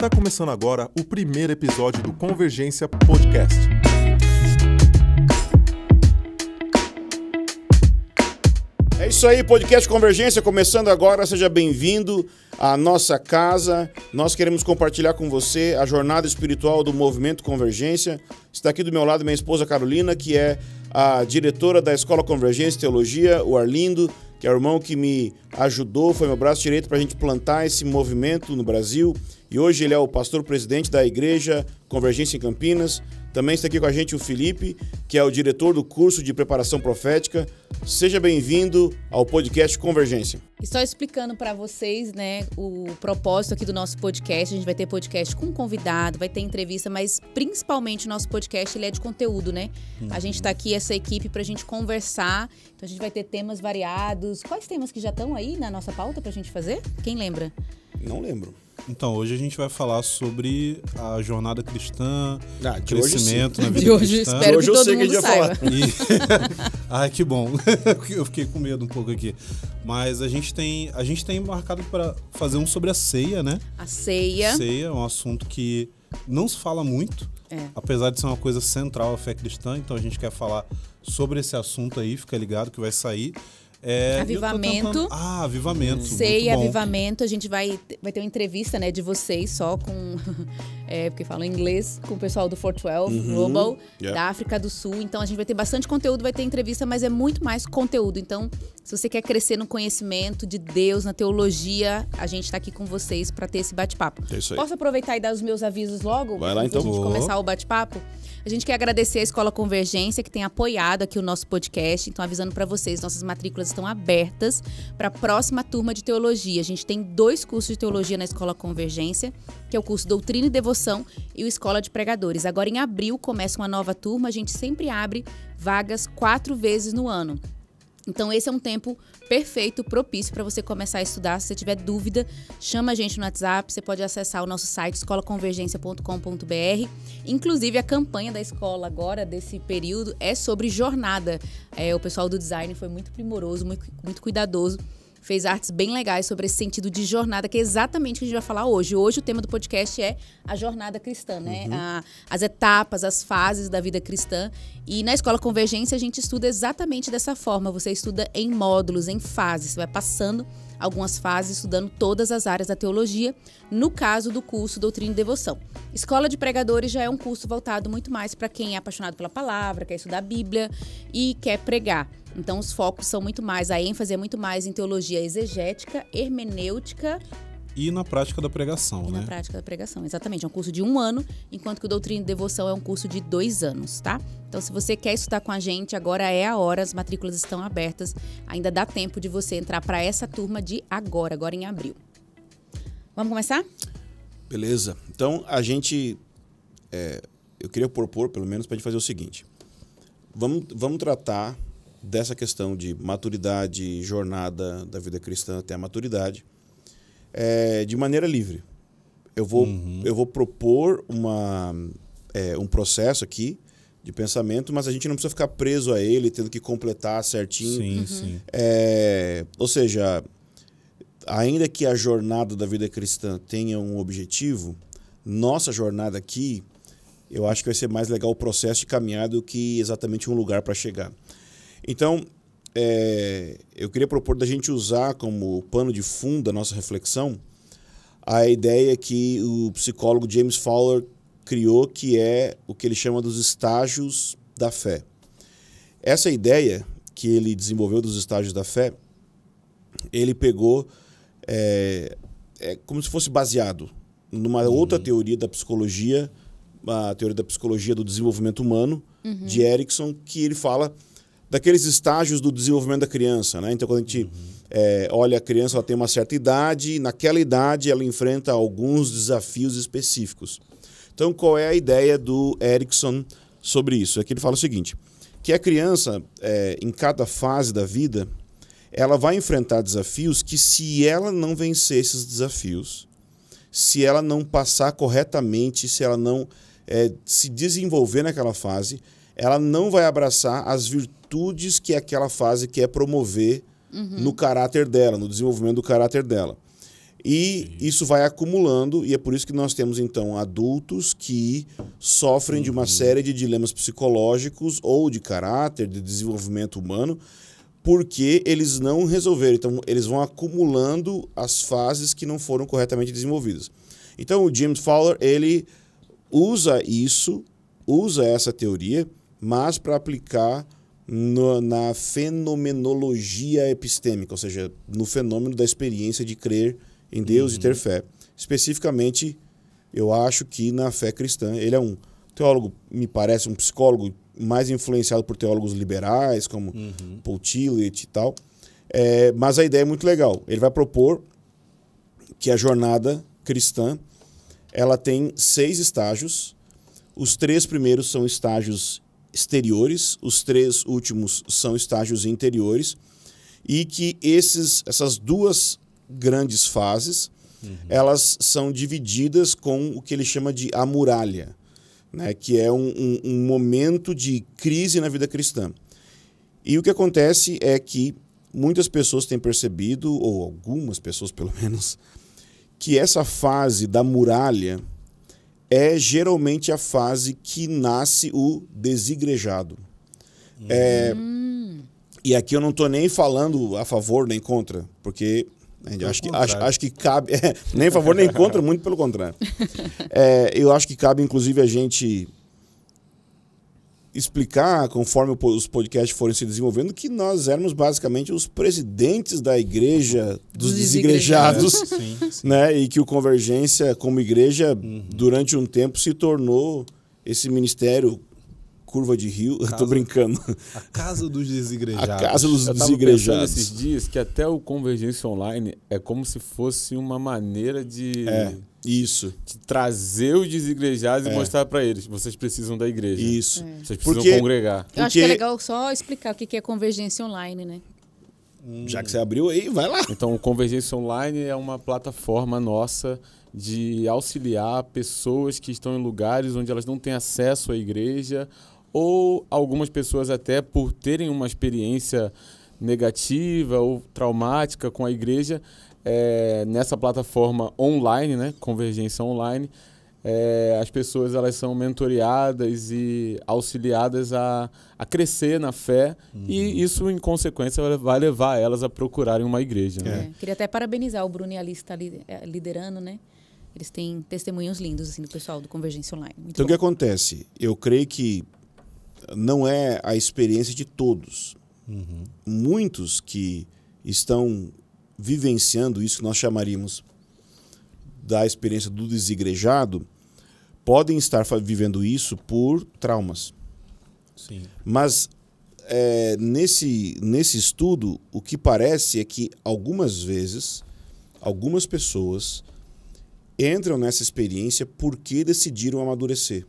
Está começando agora o primeiro episódio do Convergência Podcast. É isso aí, podcast Convergência começando agora. Seja bem-vindo à nossa casa. Nós queremos compartilhar com você a jornada espiritual do movimento Convergência. Está aqui do meu lado minha esposa Carolina, que é a diretora da Escola Convergência Teologia, o Arlindo que é o irmão que me ajudou, foi meu braço direito para a gente plantar esse movimento no Brasil. E hoje ele é o pastor presidente da igreja Convergência em Campinas, também está aqui com a gente o Felipe, que é o diretor do curso de preparação profética. Seja bem-vindo ao podcast Convergência. E só explicando para vocês, né, o propósito aqui do nosso podcast, a gente vai ter podcast com convidado, vai ter entrevista, mas principalmente o nosso podcast ele é de conteúdo, né? Uhum. A gente está aqui essa equipe para a gente conversar, então a gente vai ter temas variados. Quais temas que já estão aí na nossa pauta para a gente fazer? Quem lembra? Não lembro. Então, hoje a gente vai falar sobre a jornada cristã, ah, crescimento hoje, na vida de hoje, cristã. Espero de hoje eu sei que a gente vai falar. E... Ai, que bom. eu fiquei com medo um pouco aqui. Mas a gente tem, a gente tem marcado para fazer um sobre a ceia, né? A ceia. Ceia é um assunto que não se fala muito, é. apesar de ser uma coisa central à fé cristã. Então a gente quer falar sobre esse assunto aí, fica ligado que vai sair. É, avivamento. Tentando... Ah, avivamento. Sei, avivamento. A gente vai, vai ter uma entrevista né, de vocês só com. é, porque falam inglês, com o pessoal do 412 uhum. Global, yeah. da África do Sul. Então a gente vai ter bastante conteúdo, vai ter entrevista, mas é muito mais conteúdo. Então, se você quer crescer no conhecimento de Deus, na teologia, a gente está aqui com vocês para ter esse bate-papo. É Posso aproveitar e dar os meus avisos logo? Vai lá então. Antes de começar o bate-papo? A gente quer agradecer a Escola Convergência, que tem apoiado aqui o nosso podcast. Então, avisando para vocês, nossas matrículas estão abertas para a próxima turma de teologia. A gente tem dois cursos de teologia na Escola Convergência, que é o curso Doutrina e Devoção e o Escola de Pregadores. Agora, em abril, começa uma nova turma. A gente sempre abre vagas quatro vezes no ano. Então, esse é um tempo perfeito, propício para você começar a estudar. Se você tiver dúvida, chama a gente no WhatsApp. Você pode acessar o nosso site escolaconvergência.com.br. Inclusive, a campanha da escola agora, desse período, é sobre jornada. É, o pessoal do design foi muito primoroso, muito, muito cuidadoso fez artes bem legais sobre esse sentido de jornada, que é exatamente o que a gente vai falar hoje. Hoje o tema do podcast é a jornada cristã, né? Uhum. A, as etapas, as fases da vida cristã. E na escola Convergência a gente estuda exatamente dessa forma. Você estuda em módulos, em fases. Você vai passando algumas fases estudando todas as áreas da teologia, no caso do curso Doutrina e Devoção. Escola de Pregadores já é um curso voltado muito mais para quem é apaixonado pela palavra, quer estudar a Bíblia e quer pregar. Então os focos são muito mais, a ênfase é muito mais em teologia exegética, hermenêutica e na prática da pregação, e né? Na prática da pregação, exatamente. É um curso de um ano, enquanto que o Doutrina e Devoção é um curso de dois anos, tá? Então, se você quer estudar com a gente, agora é a hora, as matrículas estão abertas. Ainda dá tempo de você entrar para essa turma de agora, agora em abril. Vamos começar? Beleza. Então, a gente. É, eu queria propor, pelo menos, para a gente fazer o seguinte: vamos, vamos tratar dessa questão de maturidade, jornada da vida cristã até a maturidade é, de maneira livre. Eu vou, uhum. eu vou propor uma, é, um processo aqui de pensamento, mas a gente não precisa ficar preso a ele, tendo que completar certinho. Sim, uhum. sim. É, ou seja, ainda que a jornada da vida cristã tenha um objetivo, nossa jornada aqui, eu acho que vai ser mais legal o processo de caminhar do que exatamente um lugar para chegar. Então, é, eu queria propor da gente usar como pano de fundo da nossa reflexão a ideia que o psicólogo James Fowler criou, que é o que ele chama dos estágios da fé. Essa ideia que ele desenvolveu dos estágios da fé, ele pegou é, é como se fosse baseado numa uhum. outra teoria da psicologia, a teoria da psicologia do desenvolvimento humano uhum. de Erickson, que ele fala daqueles estágios do desenvolvimento da criança, né? Então, quando a gente uhum. é, olha a criança, ela tem uma certa idade, naquela idade ela enfrenta alguns desafios específicos. Então, qual é a ideia do Erickson sobre isso? É que ele fala o seguinte, que a criança, é, em cada fase da vida, ela vai enfrentar desafios que, se ela não vencer esses desafios, se ela não passar corretamente, se ela não é, se desenvolver naquela fase, ela não vai abraçar as virtudes que aquela fase quer promover uhum. no caráter dela, no desenvolvimento do caráter dela. E isso vai acumulando, e é por isso que nós temos, então, adultos que sofrem uhum. de uma uhum. série de dilemas psicológicos ou de caráter, de desenvolvimento humano, porque eles não resolveram. Então, eles vão acumulando as fases que não foram corretamente desenvolvidas. Então, o James Fowler, ele usa isso, usa essa teoria mas para aplicar no, na fenomenologia epistêmica, ou seja, no fenômeno da experiência de crer em Deus uhum. e ter uhum. fé. Especificamente, eu acho que na fé cristã, ele é um teólogo, me parece um psicólogo mais influenciado por teólogos liberais, como uhum. Paul Tillich e tal. É, mas a ideia é muito legal. Ele vai propor que a jornada cristã ela tem seis estágios. Os três primeiros são estágios exteriores, os três últimos são estágios interiores, e que esses, essas duas grandes fases uhum. elas são divididas com o que ele chama de a muralha, né? que é um, um, um momento de crise na vida cristã. E o que acontece é que muitas pessoas têm percebido, ou algumas pessoas pelo menos, que essa fase da muralha é geralmente a fase que nasce o desigrejado. É, hum. e aqui eu não estou nem falando a favor nem contra, porque né, acho que, acho, acho que cabe. É, nem a favor nem contra, muito pelo contrário. É, eu acho que cabe, inclusive, a gente explicar, conforme os podcasts forem se desenvolvendo, que nós éramos basicamente os presidentes da igreja dos, desigrejados, desigrejados sim, sim. né? E que o Convergência, como igreja, uhum. durante um tempo se tornou esse ministério curva de rio. Casa, eu tô brincando. A casa dos desigrejados. A casa dos eu desigrejados. esses dias que até o Convergência Online é como se fosse uma maneira de. É, isso. De trazer os desigrejados é. e mostrar para eles. Vocês precisam da igreja. Isso. É. Vocês precisam porque, congregar. Porque... Eu acho que é legal só explicar o que é Convergência Online, né? Hum. Já que você abriu aí, vai lá. Então, o Convergência Online é uma plataforma nossa de auxiliar pessoas que estão em lugares onde elas não têm acesso à igreja ou algumas pessoas até por terem uma experiência negativa ou traumática com a igreja é, nessa plataforma online, né, convergência online, é, as pessoas elas são mentoriadas e auxiliadas a, a crescer na fé uhum. e isso em consequência vai levar elas a procurarem uma igreja. Né? É. Queria até parabenizar o Bruno e a está é, liderando, né? Eles têm testemunhos lindos assim do pessoal do Convergência Online. Muito então o que acontece? Eu creio que não é a experiência de todos. Uhum. Muitos que estão vivenciando isso que nós chamaríamos da experiência do desigrejado podem estar vivendo isso por traumas. Sim. Mas é, nesse, nesse estudo, o que parece é que algumas vezes, algumas pessoas entram nessa experiência porque decidiram amadurecer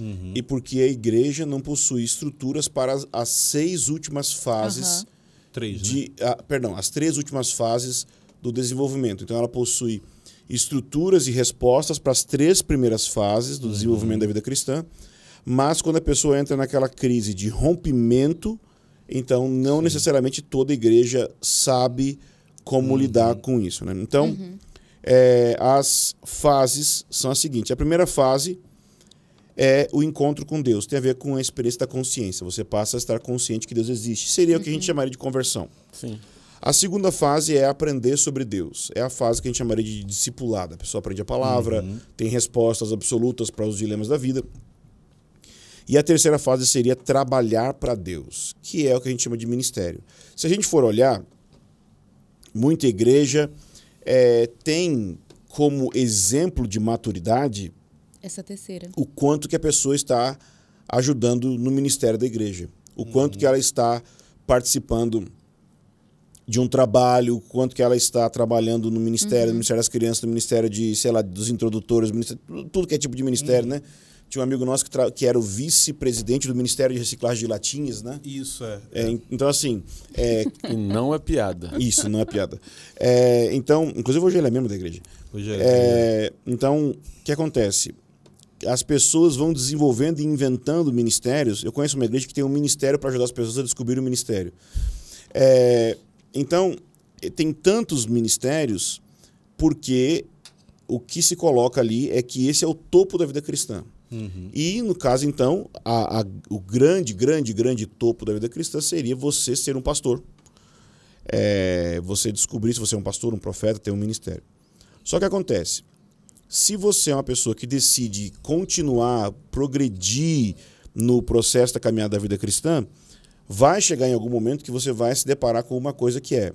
uhum. e porque a igreja não possui estruturas para as, as seis últimas fases. Uhum. Três, né? de, né? Ah, a, perdão, as três últimas fases do desenvolvimento. Então, ela possui estruturas e respostas para as três primeiras fases do desenvolvimento uhum. da vida cristã, mas quando a pessoa entra naquela crise de rompimento, então não Sim. necessariamente toda igreja sabe como uhum. lidar com isso. Né? Então, uhum. é, as fases são as seguintes: a primeira fase é o encontro com Deus. Tem a ver com a experiência da consciência. Você passa a estar consciente que Deus existe. Seria uhum. o que a gente uhum. chamaria de conversão. Sim. A segunda fase é aprender sobre Deus. É a fase que a gente chamaria de discipulada. A pessoa aprende a palavra, uhum. tem respostas absolutas para os dilemas da vida. E a terceira fase seria trabalhar para Deus, que é o que a gente chama de ministério. Se a gente for olhar, muita igreja é, tem como exemplo de maturidade essa terceira. O quanto que a pessoa está ajudando no ministério da igreja. O uhum. quanto que ela está participando de um trabalho, o quanto que ela está trabalhando no ministério, uhum. no Ministério das Crianças, no Ministério de, sei lá, dos introdutores, tudo que é tipo de ministério, uhum. né? Tinha um amigo nosso que, que era o vice-presidente do Ministério de Reciclagem de Latinhas, né? Isso, é. é, Então, assim... É... E não é piada. Isso, não é piada. É, então, inclusive hoje ele é membro da igreja. Hoje é. é. Então, o que acontece? as pessoas vão desenvolvendo e inventando ministérios. Eu conheço uma igreja que tem um ministério para ajudar as pessoas a descobrir o ministério. É, então, eh, tem tantos ministérios porque o que se coloca ali é que esse é o topo da vida cristã. Uhum. E, no caso, então, a, a, o grande, grande, grande topo da vida cristã seria você ser um pastor. É, você descobrir se você é um pastor, um profeta, tem um ministério. Só que acontece, se você é uma pessoa que decide continuar, progredir no processo da caminhada da vida cristã, vai chegar em algum momento que você vai se deparar com uma coisa que é: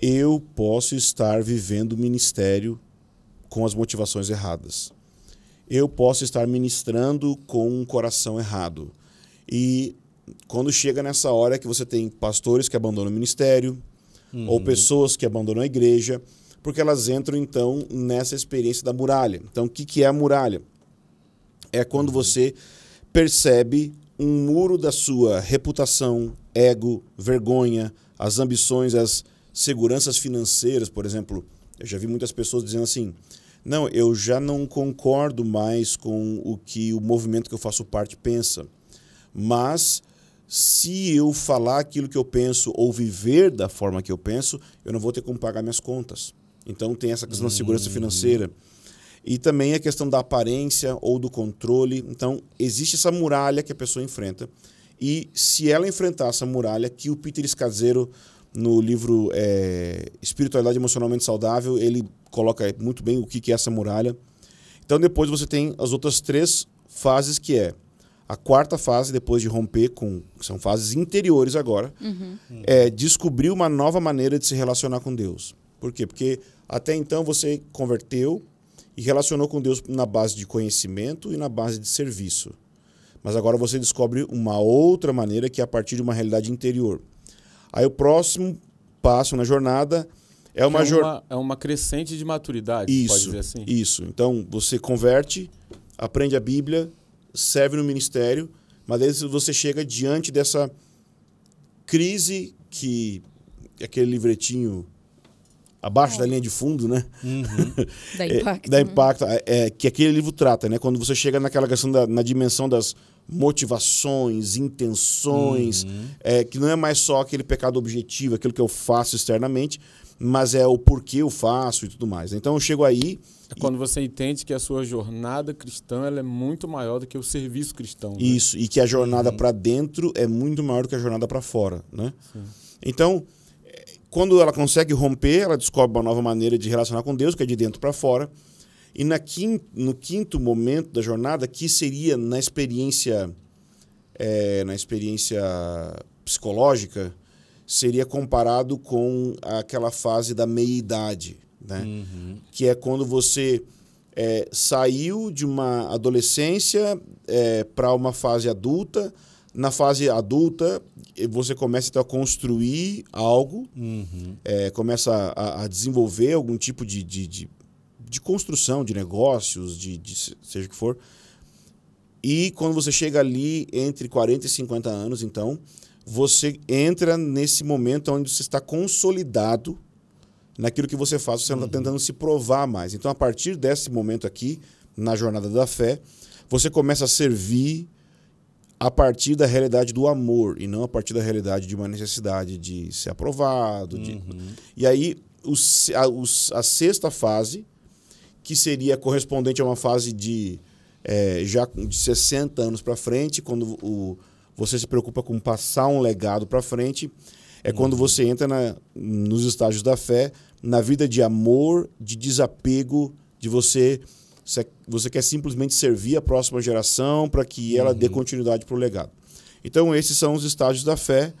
eu posso estar vivendo ministério com as motivações erradas. Eu posso estar ministrando com um coração errado. E quando chega nessa hora que você tem pastores que abandonam o ministério, uhum. ou pessoas que abandonam a igreja, porque elas entram então nessa experiência da muralha. Então, o que, que é a muralha? É quando você percebe um muro da sua reputação, ego, vergonha, as ambições, as seguranças financeiras, por exemplo. Eu já vi muitas pessoas dizendo assim: não, eu já não concordo mais com o que o movimento que eu faço parte pensa, mas se eu falar aquilo que eu penso ou viver da forma que eu penso, eu não vou ter como pagar minhas contas. Então tem essa questão hum. da segurança financeira. E também a questão da aparência ou do controle. Então, existe essa muralha que a pessoa enfrenta. E se ela enfrentar essa muralha, que o Peter Escaseiro, no livro é, Espiritualidade Emocionalmente Saudável, ele coloca muito bem o que é essa muralha. Então, depois você tem as outras três fases, que é a quarta fase, depois de romper com. São fases interiores agora. Uhum. É descobrir uma nova maneira de se relacionar com Deus. Por quê? Porque até então você converteu e relacionou com Deus na base de conhecimento e na base de serviço. Mas agora você descobre uma outra maneira que é a partir de uma realidade interior. Aí o próximo passo na jornada é uma, é uma, jor... é uma crescente de maturidade, isso, pode dizer assim. Isso. Então você converte, aprende a Bíblia, serve no ministério, mas que você chega diante dessa crise que aquele livretinho abaixo é. da linha de fundo, né? Uhum. da é, impacto. da impacto, é, é, que aquele livro trata, né? Quando você chega naquela questão da, na dimensão das motivações, intenções, uhum. é, que não é mais só aquele pecado objetivo, aquilo que eu faço externamente, mas é o porquê eu faço e tudo mais. Né? Então eu chego aí. É e... quando você entende que a sua jornada cristã ela é muito maior do que o serviço cristão. Né? Isso, e que a jornada uhum. para dentro é muito maior do que a jornada para fora, né? Sim. Então, quando ela consegue romper, ela descobre uma nova maneira de relacionar com Deus, que é de dentro para fora. E na quinto, no quinto momento da jornada, que seria na experiência é, na experiência psicológica, seria comparado com aquela fase da meia-idade, né? Uhum. que é quando você é, saiu de uma adolescência é, para uma fase adulta, na fase adulta, você começa então, a construir algo, uhum. é, começa a, a, desenvolver algum tipo de, de, de, de construção, de negócios, de, de, seja o que for. E quando você chega ali entre 40 e 50 anos, então, você entra nesse momento onde você está consolidado naquilo que você faz, você não está uhum. tentando se provar mais. Então, a partir desse momento aqui, na jornada da fé, você começa a servir, a partir da realidade do amor e não a partir da realidade de uma necessidade de ser aprovado. Uhum. E aí, os, a, os, a, sexta fase, que seria correspondente a uma fase de é, já de 60 anos para frente, quando o, você se preocupa com passar um legado para frente, é uhum. quando você entra na, nos estágios da fé, na vida de amor, de desapego, de você você, é, você quer simplesmente servir a próxima geração para que ela uhum. dê continuidade para o legado. Então, esses são os estágios da fé.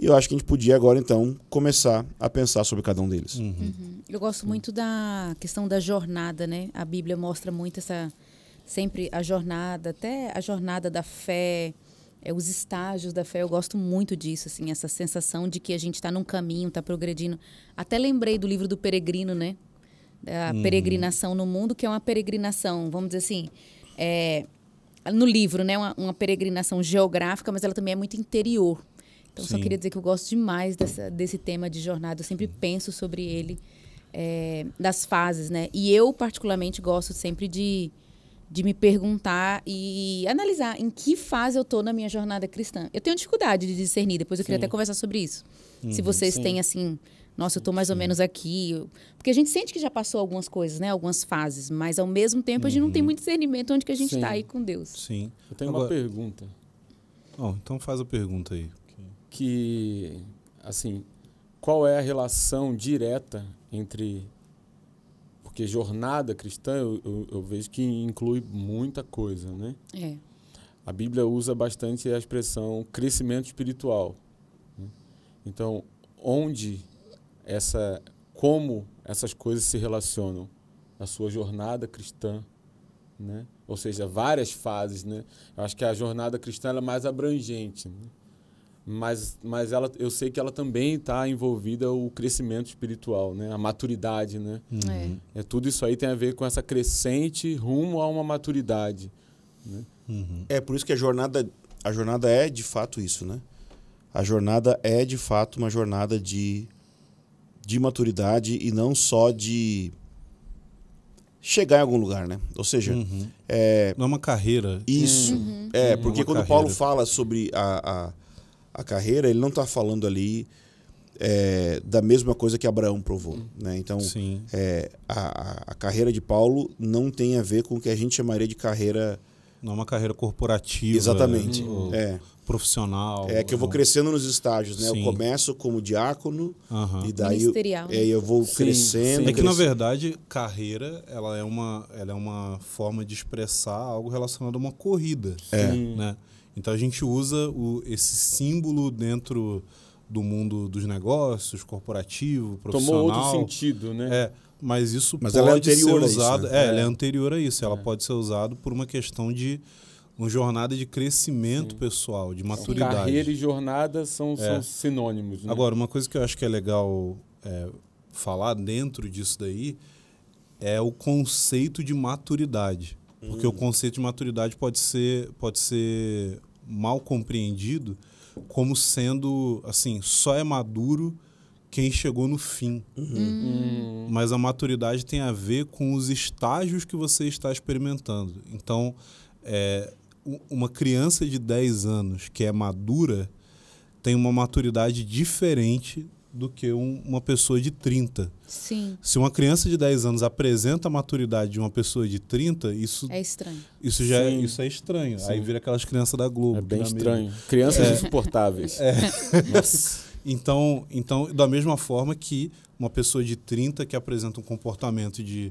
E eu acho que a gente podia agora, então, começar a pensar sobre cada um deles. Uhum. Uhum. Eu gosto muito da questão da jornada, né? A Bíblia mostra muito essa. Sempre a jornada, até a jornada da fé, é, os estágios da fé. Eu gosto muito disso, assim, essa sensação de que a gente está num caminho, está progredindo. Até lembrei do livro do Peregrino, né? É a uhum. peregrinação no mundo, que é uma peregrinação, vamos dizer assim, é, no livro, né? Uma, uma, peregrinação geográfica, mas ela também é muito interior. Então, Sim. só queria dizer que eu gosto demais dessa, desse tema de jornada. Eu sempre penso sobre ele, é, das fases, né? E eu, particularmente, gosto sempre de, de me perguntar e analisar em que fase eu estou na minha jornada cristã. Eu tenho dificuldade de discernir, depois eu queria sim. até conversar sobre isso. Uhum, se vocês sim. têm, assim, nossa, eu estou mais ou menos aqui. Porque a gente sente que já passou algumas coisas, né? Algumas fases. Mas ao mesmo tempo a gente não tem uhum. muito discernimento onde que a gente está aí com Deus. Sim. Eu tenho Agora... uma pergunta. Oh, então faz a pergunta aí. Que, assim, qual é a relação direta entre. Porque jornada cristã eu, eu, eu vejo que inclui muita coisa, né? É. A Bíblia usa bastante a expressão crescimento espiritual. Né? Então, onde essa como essas coisas se relacionam na sua jornada cristã, né? Ou seja, várias fases, né? Eu acho que a jornada cristã é mais abrangente, né? mas, mas ela, eu sei que ela também está envolvida o crescimento espiritual, né? A maturidade, né? Uhum. É. tudo isso aí tem a ver com essa crescente rumo a uma maturidade. Né? Uhum. É por isso que a jornada, a jornada é de fato isso, né? A jornada é de fato uma jornada de de maturidade e não só de chegar em algum lugar, né? Ou seja, uhum. é... não é uma carreira. Isso. Uhum. É, é porque é quando carreira. Paulo fala sobre a, a, a carreira, ele não está falando ali é, da mesma coisa que Abraão provou. Uhum. Né? Então, é, a, a carreira de Paulo não tem a ver com o que a gente chamaria de carreira. Não é uma carreira corporativa. Né? Exatamente. É profissional. É que eu vou né? crescendo nos estágios, né? Sim. Eu começo como diácono uhum. e daí Eu, é, eu vou sim, crescendo. Sim. É que na verdade carreira ela é uma ela é uma forma de expressar algo relacionado a uma corrida, é. né? Então a gente usa o, esse símbolo dentro do mundo dos negócios, corporativo, profissional. Tomou outro sentido, né? É, mas isso mas pode ela é anterior ser usado. Isso, né? é, é, ela é anterior a isso. Ela é. pode ser usado por uma questão de uma jornada de crescimento Sim. pessoal, de maturidade. carreira e jornada são, é. são sinônimos. Né? Agora, uma coisa que eu acho que é legal é, falar dentro disso daí é o conceito de maturidade. Hum. Porque o hum. conceito de maturidade pode ser, pode ser mal compreendido como sendo, assim, só é maduro quem chegou no fim. Uhum. Hum. Mas a maturidade tem a ver com os estágios que você está experimentando. Então, é, uma criança de 10 anos que é madura tem uma maturidade diferente do que um, uma pessoa de 30. Sim. Se uma criança de 10 anos apresenta a maturidade de uma pessoa de 30, isso é estranho. Isso já é, isso é estranho. Sim. Aí vira aquelas crianças da Globo. É bem estranho. Crianças é. insuportáveis. É. então, então, da mesma forma que uma pessoa de 30 que apresenta um comportamento de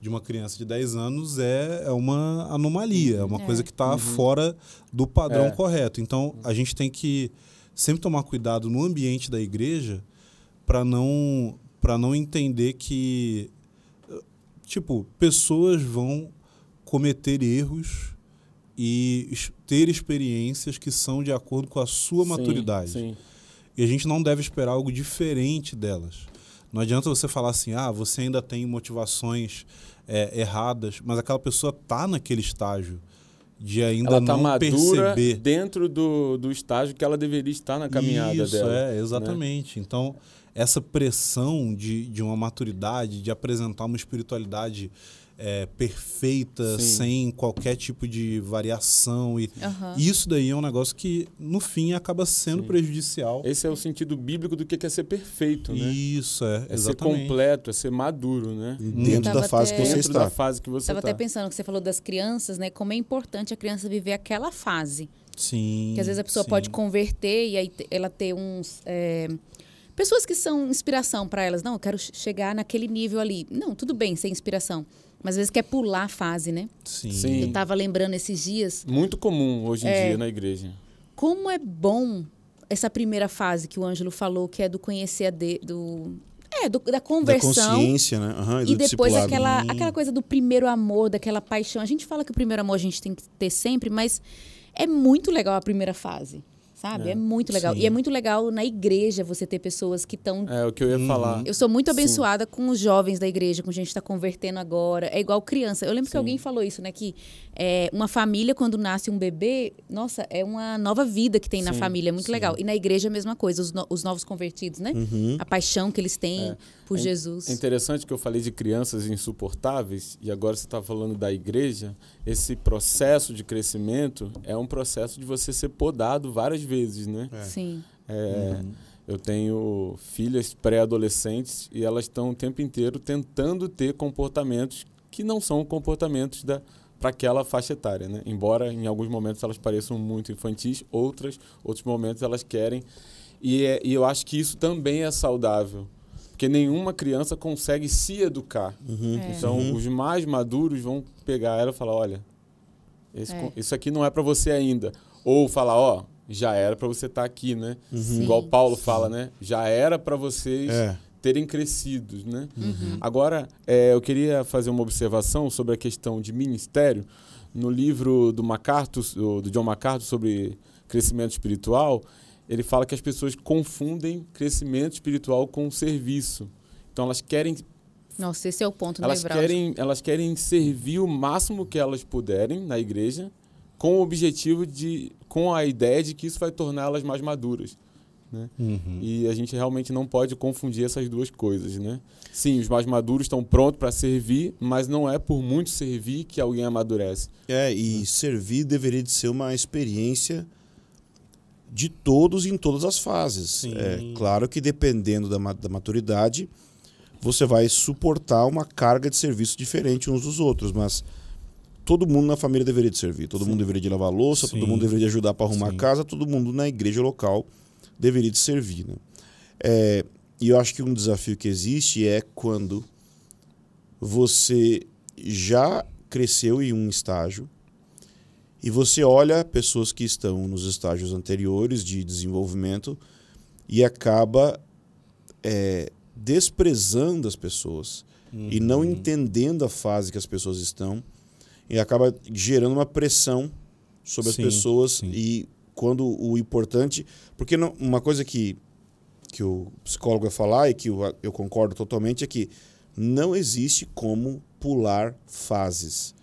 de uma criança de 10 anos é, é uma anomalia, é uma é. coisa que está uhum. fora do padrão é. correto. Então, a gente tem que sempre tomar cuidado no ambiente da igreja para não para não entender que tipo, pessoas vão cometer erros e ter experiências que são de acordo com a sua sim, maturidade. Sim. E a gente não deve esperar algo diferente delas. Não adianta você falar assim, ah, você ainda tem motivações é, erradas, mas aquela pessoa está naquele estágio de ainda ela tá não perceber dentro do, do estágio que ela deveria estar na caminhada Isso, dela. é, exatamente. Né? Então, essa pressão de, de uma maturidade, de apresentar uma espiritualidade é, perfeita, Sim. sem qualquer tipo de variação. E uhum. isso daí é um negócio que, no fim, acaba sendo Sim. prejudicial. Esse é o sentido bíblico do que é ser perfeito, né? Isso, é. É exatamente. ser completo, é ser maduro, né? Uhum. Dentro da fase até... que você está. da fase que você Estava tá. até pensando que você falou das crianças, né? Como é importante a criança viver aquela fase. Sim. Que às vezes a pessoa sim. pode converter e aí ela ter uns. É, pessoas que são inspiração para elas. Não, eu quero chegar naquele nível ali. Não, tudo bem ser inspiração mas às vezes quer pular a fase, né? Sim. Sim. Eu estava lembrando esses dias. Muito comum hoje em é, dia na igreja. Como é bom essa primeira fase que o Ângelo falou, que é do conhecer a de, do é, do, da conversão. Da consciência, né? Uhum, e, e depois aquela, aquela coisa do primeiro amor, daquela paixão. A gente fala que o primeiro amor a gente tem que ter sempre, mas é muito legal a primeira fase sabe? É, é muito legal. Sim. E é muito legal na igreja você ter pessoas que estão. É o que eu ia hum. falar. Eu sou muito abençoada sim. com os jovens da igreja, com gente que está convertendo agora. É igual criança. Eu lembro sim. que alguém falou isso, né? Que é, uma família, quando nasce um bebê, nossa, é uma nova vida que tem na família. É muito legal. E na igreja, é a mesma coisa. Os, no, os novos convertidos, né? Uhum. A paixão que eles têm. É por é, Jesus. É interessante que eu falei de crianças insuportáveis e agora você está falando da igreja. Esse processo de crescimento é um processo de você ser podado várias vezes, né? É. Sim. É, uhum. Eu tenho filhas pré-adolescentes e elas estão o tempo inteiro tentando ter comportamentos que não são comportamentos da para aquela faixa etária, né? Embora em alguns momentos elas pareçam muito infantis, outras outros momentos elas querem e, é, e eu acho que isso também é saudável porque nenhuma criança consegue se educar. Uhum. É. Então, uhum. os mais maduros vão pegar ela e falar: olha, esse, é. isso aqui não é para você ainda. Ou falar: ó, já era para você estar tá aqui, né? Uhum. Igual Paulo fala, né? Já era para vocês é. terem crescido, né? Uhum. Agora, é, eu queria fazer uma observação sobre a questão de ministério. No livro do MacArthur, do John MacArthur sobre crescimento espiritual, ele fala que as pessoas confundem crescimento espiritual com serviço. Então elas querem Nossa, esse é o ponto elas querem elas querem servir o máximo que elas puderem na igreja, com o objetivo de com a ideia de que isso vai torná-las mais maduras. Né? Uhum. E a gente realmente não pode confundir essas duas coisas, né? Sim, os mais maduros estão prontos para servir, mas não é por muito servir que alguém amadurece. É, e né? servir deveria de ser uma experiência de todos em todas as fases. Sim. É claro que dependendo da, da maturidade, você vai suportar uma carga de serviço diferente uns dos outros, mas todo mundo na família deveria te servir, todo Sim. mundo deveria de lavar louça, Sim. todo mundo deveria ajudar para arrumar a casa, todo mundo na igreja local deveria te servir. Né? É, e eu acho que um desafio que existe é quando você já cresceu em um estágio, e você olha pessoas que estão nos estágios anteriores de desenvolvimento e acaba é, desprezando as pessoas uhum. e não uhum. entendendo a fase que as pessoas estão e acaba gerando uma pressão sobre sim, as pessoas sim. e quando o importante porque não, uma coisa que que o psicólogo vai falar e que eu, eu concordo totalmente é que não existe como pular fases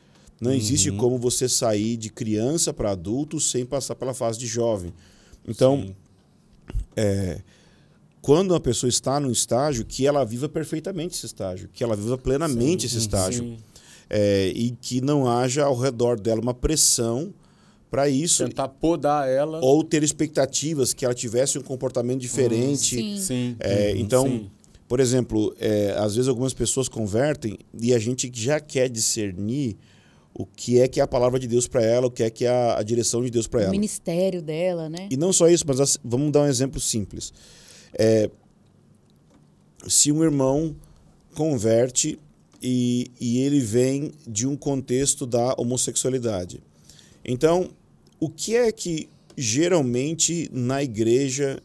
não uhum. existe como você sair de criança para adulto sem passar pela fase de jovem. Então, é, quando uma pessoa está num estágio, que ela viva perfeitamente esse estágio, que ela viva plenamente sim, esse estágio. É, e que não haja ao redor dela uma pressão para isso. Tentar podar ela. Ou ter expectativas que ela tivesse um comportamento diferente. Uhum, sim. Sim. É, uhum, então, sim. por exemplo, é, às vezes algumas pessoas convertem e a gente já quer discernir o que é que é a palavra de Deus para ela, o que é que é a, a direção de Deus para ela. O ministério dela, né? E não só isso, mas vamos dar um exemplo simples. É, se um irmão converte e, e ele vem de um contexto da homossexualidade. Então, o que é que geralmente na igreja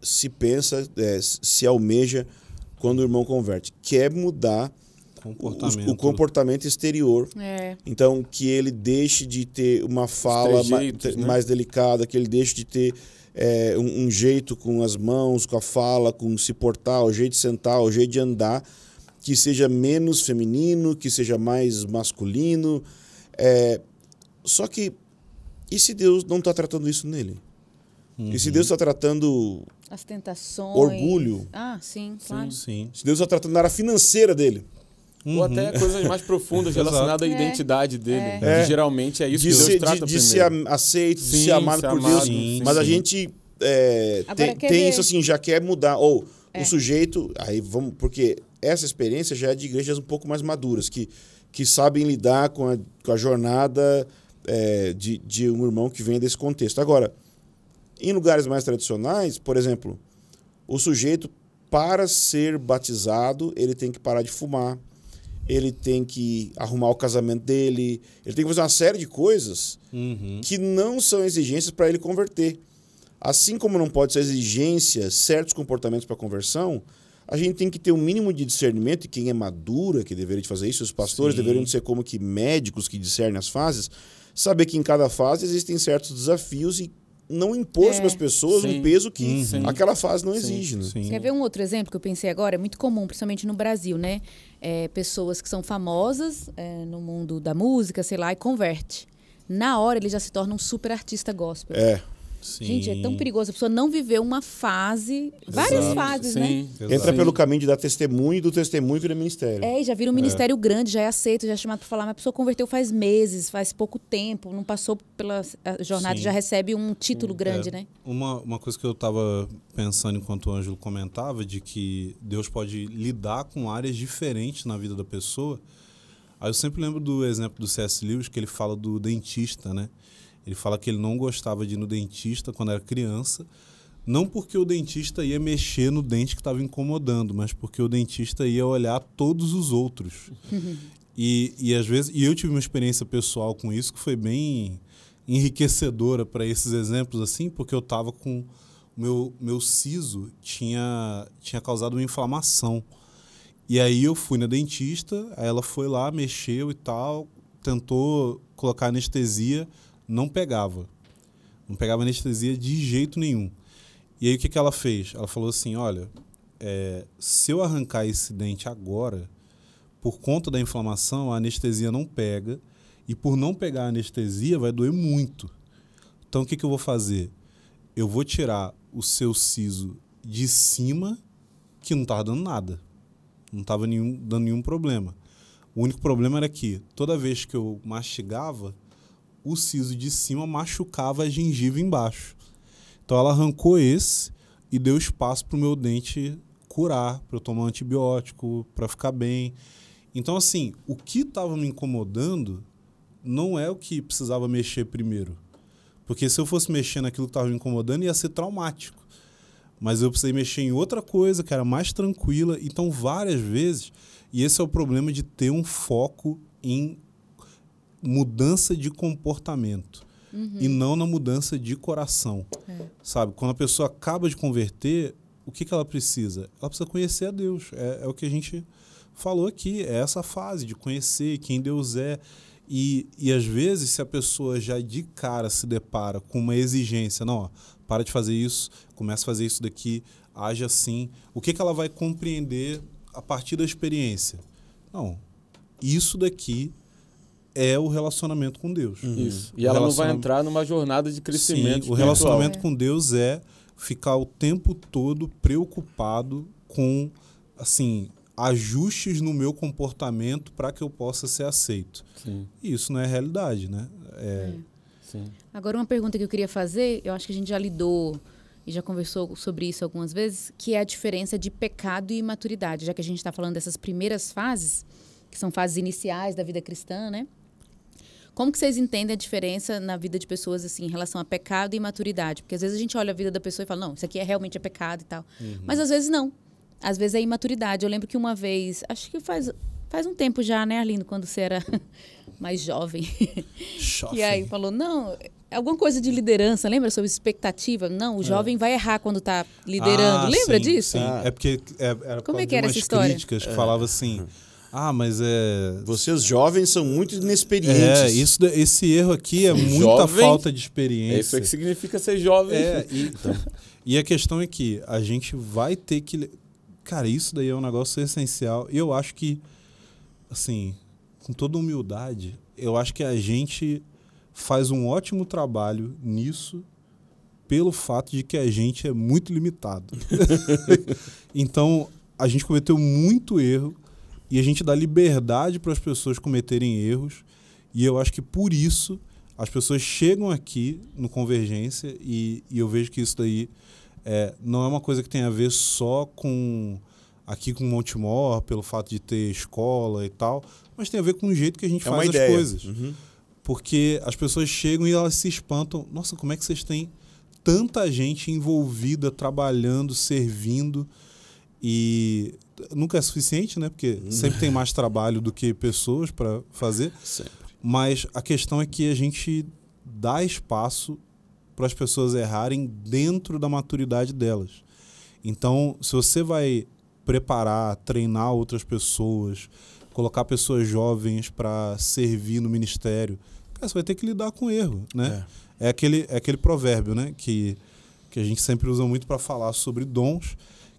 se pensa, é, se almeja quando o irmão converte? Quer é mudar comportamento. O, o né? comportamento exterior. É. Então, que ele deixe de ter uma fala jeitos, né? mais né? delicada, que ele deixe de ter é, um, um, jeito com as mãos, com a fala, com se portar, o jeito de sentar, o jeito de andar, que seja menos feminino, que seja mais masculino. É, só que, e se Deus não está tratando isso nele? Uhum. E se uhum. Deus está tratando. As tentações. Orgulho. Ah, sim, claro. Sim, sim. Se Deus está tratando na área financeira dele. Uhum. Ou até uhum. coisas mais profundas relacionadas à identidade dele. É. É. Geralmente é isso de que Deus trata de, de ser aceito, de ser amado ser por amado, Deus. Sim, mas sim. a gente é, tem, tem, isso assim, já quer mudar. Ou o sujeito... Aí vamos... Porque essa experiência já é de igrejas um pouco mais maduras, que, que sabem lidar com a, com a jornada é, de, de um irmão que vem desse contexto. Agora, em lugares mais tradicionais, por exemplo, o sujeito, para ser batizado, ele tem que parar de fumar, ele tem que arrumar o casamento dele, ele tem que fazer uma série de coisas uhum. que não são exigências para ele converter. Assim como não pode ser exigência certos comportamentos para conversão, a gente tem que ter um mínimo de discernimento, e quem é madura que deveria fazer isso, os pastores Sim. deveriam ser como que médicos que discernem as fases, saber que em cada fase existem certos desafios e não impôs é. para as pessoas sim. um peso que uhum. sim. aquela fase não sim. exige. Né? Sim. Quer ver um outro exemplo que eu pensei agora? É muito comum, principalmente no Brasil, né? É, pessoas que são famosas é, no mundo da música, sei lá, e converte. Na hora ele já se torna um super artista gospel. É. Sim. Gente, é tão perigoso. A pessoa não viveu uma fase, Exato. várias fases, né? Sim. né? Exato. Entra pelo caminho de dar testemunho e do testemunho vira ministério. É, e já vira um é. ministério é. grande, já é aceito, já é chamado para falar. Mas a pessoa converteu faz meses, faz pouco tempo, não passou pela jornada, Sim. já recebe um título Sim. grande, é. né? Uma, uma coisa que eu estava pensando enquanto o Ângelo comentava, de que Deus pode lidar com áreas diferentes na vida da pessoa. Aí eu sempre lembro do exemplo do C.S. Lewis, que ele fala do dentista, né? Ele fala que ele não gostava de ir no dentista quando era criança, não porque o dentista ia mexer no dente que estava incomodando, mas porque o dentista ia olhar todos os outros. e, e às vezes, e eu tive uma experiência pessoal com isso que foi bem enriquecedora para esses exemplos assim, porque eu estava com meu meu siso tinha tinha causado uma inflamação. E aí eu fui na dentista, ela foi lá, mexeu e tal, tentou colocar anestesia não pegava. Não pegava anestesia de jeito nenhum. E aí o que, que ela fez? Ela falou assim: olha, é, se eu arrancar esse dente agora, por conta da inflamação, a anestesia não pega. E por não pegar a anestesia, vai doer muito. Então o que, que eu vou fazer? Eu vou tirar o seu siso de cima, que não estava dando nada. Não estava nenhum, dando nenhum problema. O único problema era que toda vez que eu mastigava, o siso de cima machucava a gengiva embaixo. Então ela arrancou esse e deu espaço para o meu dente curar, para eu tomar um antibiótico, para ficar bem. Então, assim, o que estava me incomodando não é o que precisava mexer primeiro. Porque se eu fosse mexer naquilo que estava me incomodando, ia ser traumático. Mas eu precisei mexer em outra coisa que era mais tranquila. Então, várias vezes, e esse é o problema de ter um foco em mudança de comportamento uhum. e não na mudança de coração. É. Sabe? Quando a pessoa acaba de converter, o que, que ela precisa? Ela precisa conhecer a Deus. É, é o que a gente falou aqui. É essa fase de conhecer quem Deus é. E, e às vezes, se a pessoa já de cara se depara com uma exigência, não, ó, para de fazer isso, começa a fazer isso daqui, age assim, o que, que ela vai compreender a partir da experiência? Não, isso daqui é o relacionamento com Deus. Uhum. Isso. E o ela não vai entrar numa jornada de crescimento. Sim, o relacionamento é. com Deus é ficar o tempo todo preocupado com assim ajustes no meu comportamento para que eu possa ser aceito. Sim. E isso não é realidade, né? É... É. Agora uma pergunta que eu queria fazer, eu acho que a gente já lidou e já conversou sobre isso algumas vezes, que é a diferença de pecado e maturidade, já que a gente está falando dessas primeiras fases, que são fases iniciais da vida cristã, né? Como que vocês entendem a diferença na vida de pessoas assim em relação a pecado e maturidade? Porque às vezes a gente olha a vida da pessoa e fala, não, isso aqui é realmente é pecado e tal. Uhum. Mas às vezes não. Às vezes é imaturidade. Eu lembro que uma vez, acho que faz, faz um tempo já, né, Arlindo, quando você era mais jovem. e aí falou, não, alguma coisa de liderança, lembra sobre expectativa? Não, o ah. jovem é. vai errar quando está ah, liderando. Ah, lembra sim, disso? Sim. Ah. É porque é, era Como é que era essa história? críticas que é. falava assim. Uhum ah, mas é. Vocês jovens são muito inexperientes. É, isso, esse erro aqui é muita jovem? falta de é experiência. isso é que significa ser jovem. É, e, então, e a questão é que a gente vai ter que. Cara, isso daí é um negócio essencial. E eu acho que, assim, com toda humildade, eu acho que a gente faz um ótimo trabalho nisso pelo fato de que a gente é muito limitado. então, a gente cometeu muito erro e a gente dá liberdade para as pessoas cometerem erros. E eu acho que por isso as pessoas chegam aqui no Convergência e, e eu vejo que isso daí é, não é uma coisa que tem a ver só com aqui com Montemor, pelo fato de ter escola e tal, mas tem a ver com o jeito que a gente é faz as coisas. Uhum. Porque as pessoas chegam e elas se espantam. Nossa, como é que vocês têm tanta gente envolvida, trabalhando, servindo? E nunca é suficiente, né? Porque uhum. sempre tem mais trabalho do que pessoas para fazer. Sempre. Mas a questão é que a gente dá espaço para as pessoas errarem dentro da maturidade delas. Então, se você vai preparar, treinar outras pessoas, colocar pessoas jovens para servir no ministério, cara, você vai ter que lidar com erro, né? É, é aquele é aquele provérbio, né, que que a gente sempre usa muito para falar sobre dons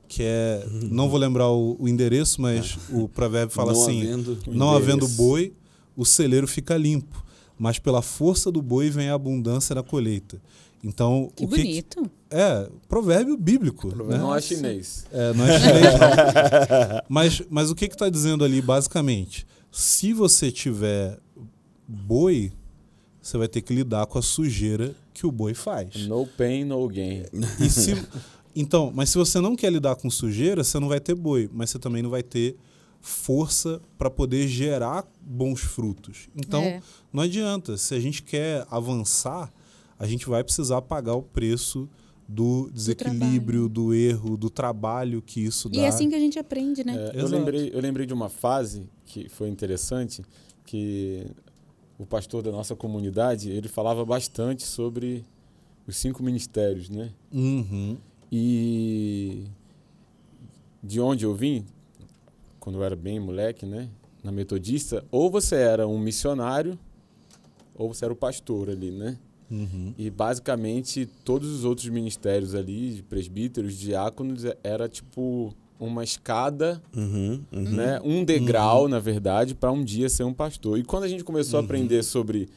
que é, não vou lembrar o, o endereço, mas o provérbio fala não assim: havendo não havendo boi, o celeiro fica limpo, mas pela força do boi vem a abundância da colheita. Então, que o que bonito. É, provérbio bíblico. Né? Não é chinês. É, não é chinês, não. mas, mas o que está dizendo ali, basicamente? Se você tiver boi, você vai ter que lidar com a sujeira que o boi faz. No pain, no gain. E se, então, mas se você não quer lidar com sujeira, você não vai ter boi, mas você também não vai ter força para poder gerar bons frutos. Então, é. não adianta. Se a gente quer avançar, a gente vai precisar pagar o preço do desequilíbrio, do, do, erro, do trabalho que isso dá. E é assim que a gente aprende, né? É, eu, lembrei, eu lembrei de uma fase que foi interessante, que o pastor da nossa comunidade, ele falava bastante sobre os cinco ministérios, né? Uhum. E de onde eu vim, quando eu era bem moleque, né? Na metodista, ou você era um missionário, ou você era o pastor ali, né? Uhum. E basicamente todos os outros ministérios ali, de presbíteros, diáconos, é, era tipo uma escada, uhum, uhum, né? um degrau, uhum. na verdade, para um dia ser um pastor. E quando a gente começou a uhum. aprender sobre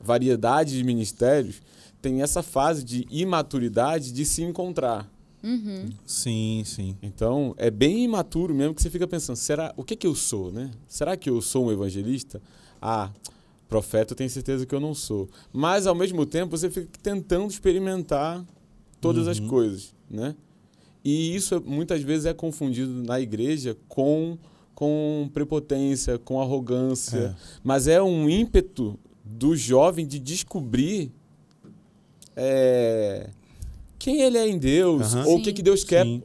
variedade de ministérios, tem essa fase de imaturidade de se encontrar. Uhum. Sim, sim. Então, é bem imaturo mesmo que você fica pensando, será, o que que eu sou, né? Será que eu sou um evangelista? Ah, profeta eu tenho certeza que eu não sou. Mas, ao mesmo tempo, você fica tentando experimentar todas uhum. as coisas, né? E isso muitas vezes é confundido na igreja com com prepotência, com arrogância, é. mas é um ímpeto do jovem de descobrir é, quem ele é em Deus, uhum. ou o que, que Deus quer. Sim.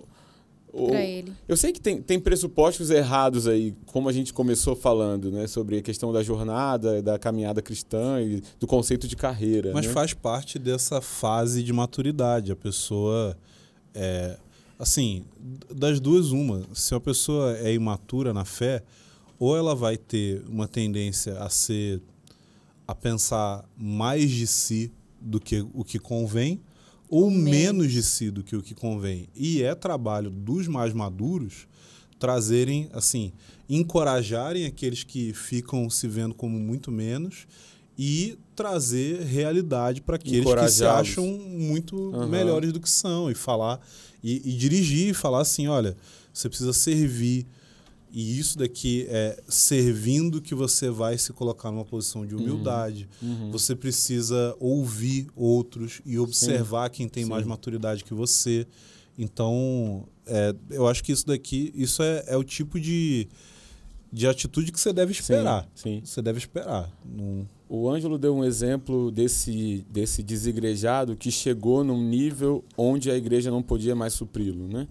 Ou, pra ele. Eu sei que tem, tem pressupostos errados aí, como a gente começou falando, né? Sobre a questão da jornada, da caminhada cristã e do conceito de carreira. Mas né? faz parte dessa fase de maturidade. A pessoa. É, assim, das duas, uma. Se a pessoa é imatura na fé, ou ela vai ter uma tendência a ser. a pensar mais de si do que o que convém, ou menos de si do que o que convém. E é trabalho dos mais maduros trazerem, assim, encorajarem aqueles que ficam se vendo como muito menos e trazer realidade para aqueles que se acham muito uhum. melhores do que são e falar e, e dirigir e falar assim, olha, você precisa servir e isso daqui é servindo que você vai se colocar numa posição de uhum. humildade. Uhum. Você precisa ouvir outros e observar Sim. quem tem Sim. mais maturidade que você. Então, é, eu acho que isso daqui, isso é, é o tipo de, de atitude que você deve esperar. Sim, sim. Você deve esperar. Não... O Ângelo deu um exemplo desse, desse desigrejado que chegou num nível onde a igreja não podia mais supri-lo, né?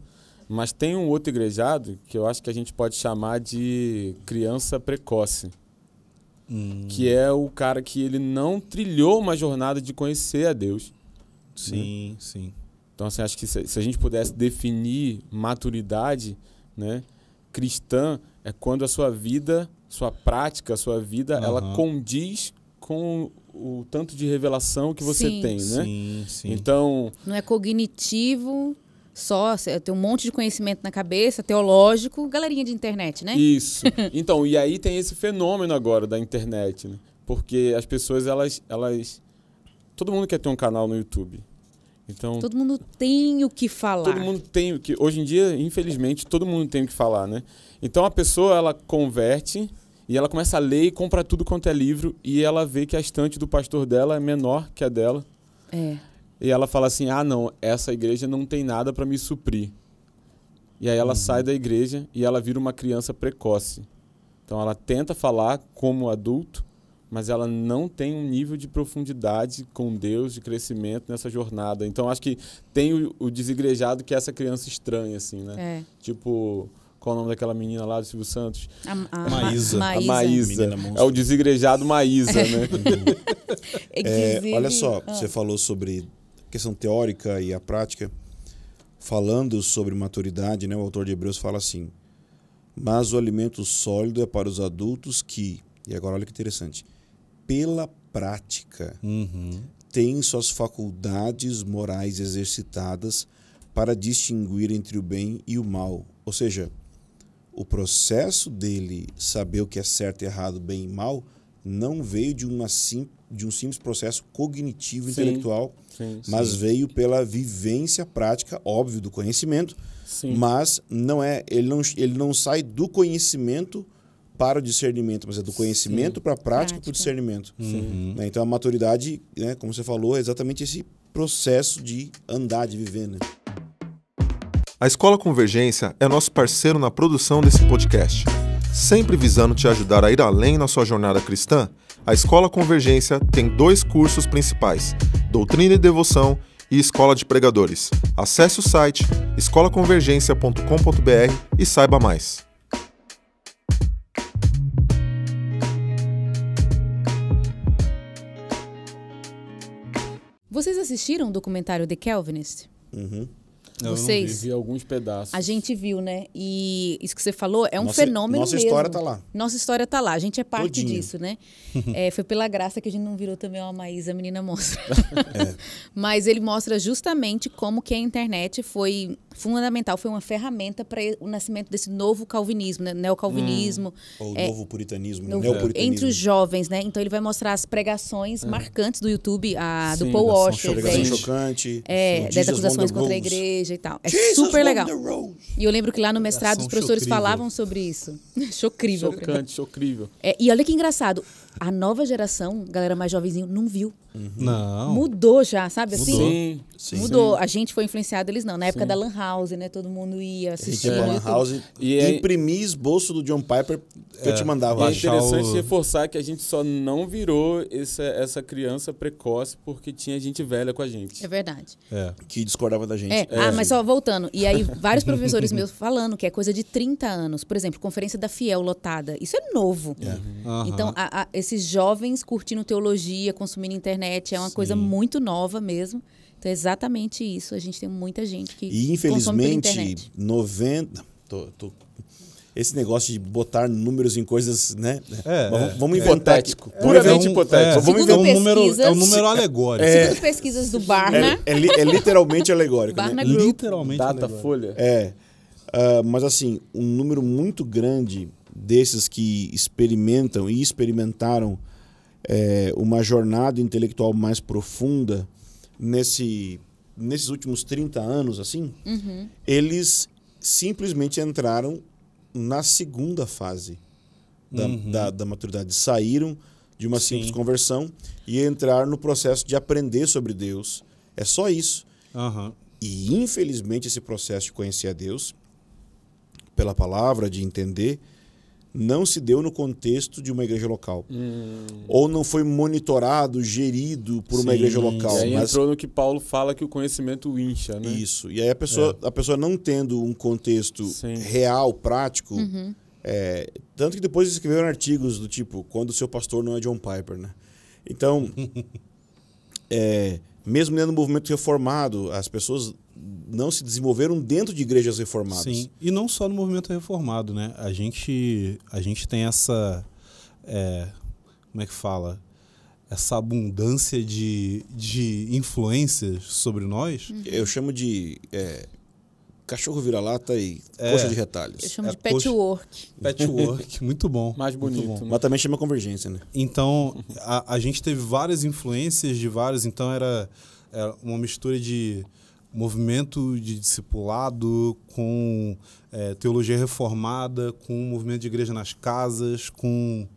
Mas tem um outro igrejado que eu acho que a gente pode chamar de criança precoce. Hum. Que é o cara que ele não trilhou uma jornada de conhecer a Deus. Né? Sim, né? sim. Então, assim, acho que se, se a gente pudesse definir maturidade né, cristã, é quando a sua vida, sua prática, sua vida, uhum. ela condiz com o tanto de revelação que você sim. tem, né? Sim, sim. Então... Não é cognitivo só tem um monte de conhecimento na cabeça, teológico, galerinha de internet, né? Isso. Então, e aí tem esse fenômeno agora da internet, né? Porque as pessoas, elas, elas... Todo mundo quer ter um canal no YouTube. Então, todo mundo tem o que falar. Todo mundo tem o que. Hoje em dia, infelizmente, todo mundo tem o que falar, né? Então a pessoa ela converte e ela começa a ler e compra tudo quanto é livro e ela vê que a estante do pastor dela é menor que a dela. É. E ela fala assim: ah, não, essa igreja não tem nada para me suprir. E aí ela uhum. sai da igreja e ela vira uma criança precoce. Então ela tenta falar como adulto, mas ela não tem um nível de profundidade com Deus, de crescimento nessa jornada. Então acho que tem o, o desigrejado que é essa criança estranha, assim, né? É. Tipo. Qual o nome daquela menina lá do Silvio Santos? A, a Maísa. A Maísa. É o desigrejado Maísa, né? é, olha só, ah. você falou sobre questão teórica e a prática, falando sobre maturidade, né, o autor de Hebreus fala assim: Mas o alimento sólido é para os adultos que, e agora olha que interessante, pela prática, uhum. têm suas faculdades morais exercitadas para distinguir entre o bem e o mal. Ou seja, o processo dele saber o que é certo, e errado, bem e mal, não veio de uma simples de um simples processo cognitivo sim, intelectual, sim, mas sim. veio pela vivência prática, óbvio, do conhecimento, mas não é, ele não, ele não sai do conhecimento para o discernimento, mas é do conhecimento para a prática, para o discernimento. Uhum. uhum. Né, então a maturidade, né, como você falou, é exatamente esse processo de andar, de viver. Né? A Escola Convergência é nosso parceiro na produção desse podcast, sempre visando te ajudar a ir além na sua jornada cristã a Escola Convergência tem dois cursos principais: Doutrina e Devoção e Escola de Pregadores. Acesse o site escolaconvergência.com.br e saiba mais. Vocês assistiram o documentário The Calvinist? Uhum. Vocês? vi, vi alguns pedaços. A gente viu, né? E isso que você falou é um nossa, fenômeno nossa mesmo. Nossa história tá lá. Nossa história tá lá. A gente é parte Todinho. disso, né? é, foi pela graça que a gente não virou também uma Maísa, a menina mostra. é. Mas ele mostra justamente como que a internet foi fundamental, foi uma ferramenta para o nascimento desse novo calvinismo, né? neocalvinismo. Hum. É, Ou novo puritanismo, né? novo, neopuritanismo. Entre os jovens, né? Então ele vai mostrar as pregações é. marcantes do YouTube, a, Sim, do Paul Washer. Pregação chocante. É, das acusações contra a igreja igreja e tal. É Jesus super legal. E eu lembro que lá no mestrado os professores chocrível. falavam sobre isso. chocrível. Chocante, chocrível. É, e olha que engraçado a nova geração, galera mais jovenzinho, não viu. Uhum. Não. Mudou já, sabe assim? Mudou. Sim, sim. Mudou. A gente foi influenciado, eles não. Na época sim. da Lan House, né? Todo mundo ia assistir. É. Lan House e é... imprimir esboço do John Piper que é. eu te é. mandava. é interessante o... reforçar que a gente só não virou essa, essa criança precoce porque tinha gente velha com a gente. É verdade. É. Que discordava da gente. É. Ah, é. mas só voltando. E aí, vários professores meus falando que é coisa de 30 anos. Por exemplo, conferência da Fiel lotada. Isso é novo. Uhum. Então, a, a, esses jovens curtindo teologia, consumindo internet, é uma Sim. coisa muito nova mesmo. Então é exatamente isso. A gente tem muita gente que E infelizmente, 90, tô, tô esse negócio de botar números em coisas, né? É, vamos, vamos é. É, inventar. É, hipotético. puramente é, hipotético. É, vamos inventar. um número, é um número alegórico. É, segundo pesquisas do Barna. É, é, é literalmente alegórico. Né? Barna né? Group. Literalmente Data alegórico. folha. É. Uh, mas assim, um número muito grande desses que experimentam e experimentaram é, uma jornada intelectual mais profunda nesse, nesses últimos 30 anos, assim, uhum. eles simplesmente entraram na segunda fase da, uhum. da, da maturidade. Saíram de uma simples conversão e entrar no processo de aprender sobre Deus. É só isso. Uhum. E infelizmente esse processo de conhecer a Deus pela palavra, de entender, não se deu no contexto de uma igreja local. Hum. Ou não foi monitorado, gerido por Sim. uma igreja local. E aí mas... entrou no que Paulo fala que o conhecimento incha, né? Isso. E aí a pessoa, é. a pessoa não tendo um contexto Sim. real, prático. Uhum. É... tanto que depois escreveram artigos do tipo, quando o seu pastor não é John Piper, né? Então, é... mesmo dentro do movimento reformado, as pessoas não se desenvolveram dentro de igrejas reformadas. Sim, e não só no movimento reformado, né? A gente, a gente tem essa. É, como é que fala? Essa abundância de, de influências sobre nós. Eu chamo de é, cachorro vira-lata e é, coxa de retalhos. Eu chamo é de patchwork. Patchwork, muito bom. Mais bonito. Bom. Né? Mas também chama convergência, né? Então, a, a gente teve várias influências de vários, então era, era uma mistura de movimento de discipulado, com é, teologia reformada, com movimento de igreja nas casas, com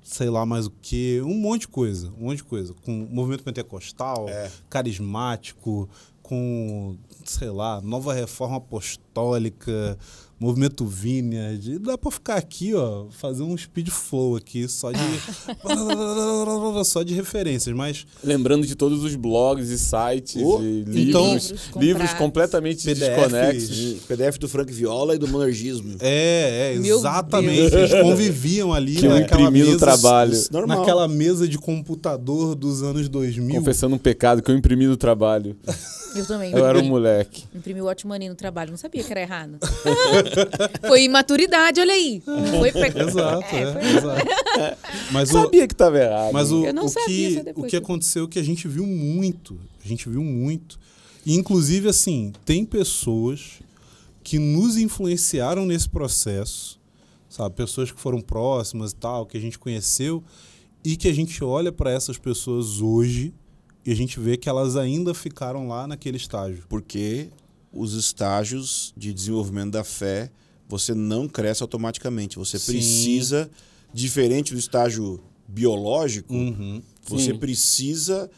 sei lá mais o que, um monte de coisa, um monte de coisa, com movimento pentecostal, é. carismático, com sei lá nova reforma apostólica, movimento Vineyard. Né? Dá pra ficar aqui, ó, fazer um speed flow aqui, só de. só de referências, mas. Lembrando de todos os blogs e sites oh, e então, livros. Livros, completamente PDFs. desconexos. PDF do Frank Viola e do Monergismo. É, é, exatamente. Eles conviviam ali que naquela mesa. trabalho. Naquela mesa de computador dos anos 2000. Confessando um pecado que eu imprimi no trabalho. Eu também. Eu era um moleque. Imprimi o ótimo no trabalho, não sabia que era errado. foi imaturidade, olha aí. Foi pecado. Exato, é, é, foi... exato. Mas o... sabia que estava errado. Mas o, o que, o que aconteceu é que a gente viu muito, a gente viu muito. E, inclusive, assim, tem pessoas que nos influenciaram nesse processo, sabe? Pessoas que foram próximas e tal, que a gente conheceu, e que a gente olha para essas pessoas hoje e a gente vê que elas ainda ficaram lá naquele estágio. Porque os estágios de desenvolvimento da fé, você não cresce automaticamente. Você Sim. precisa, diferente do estágio biológico, uhum. você Sim. precisa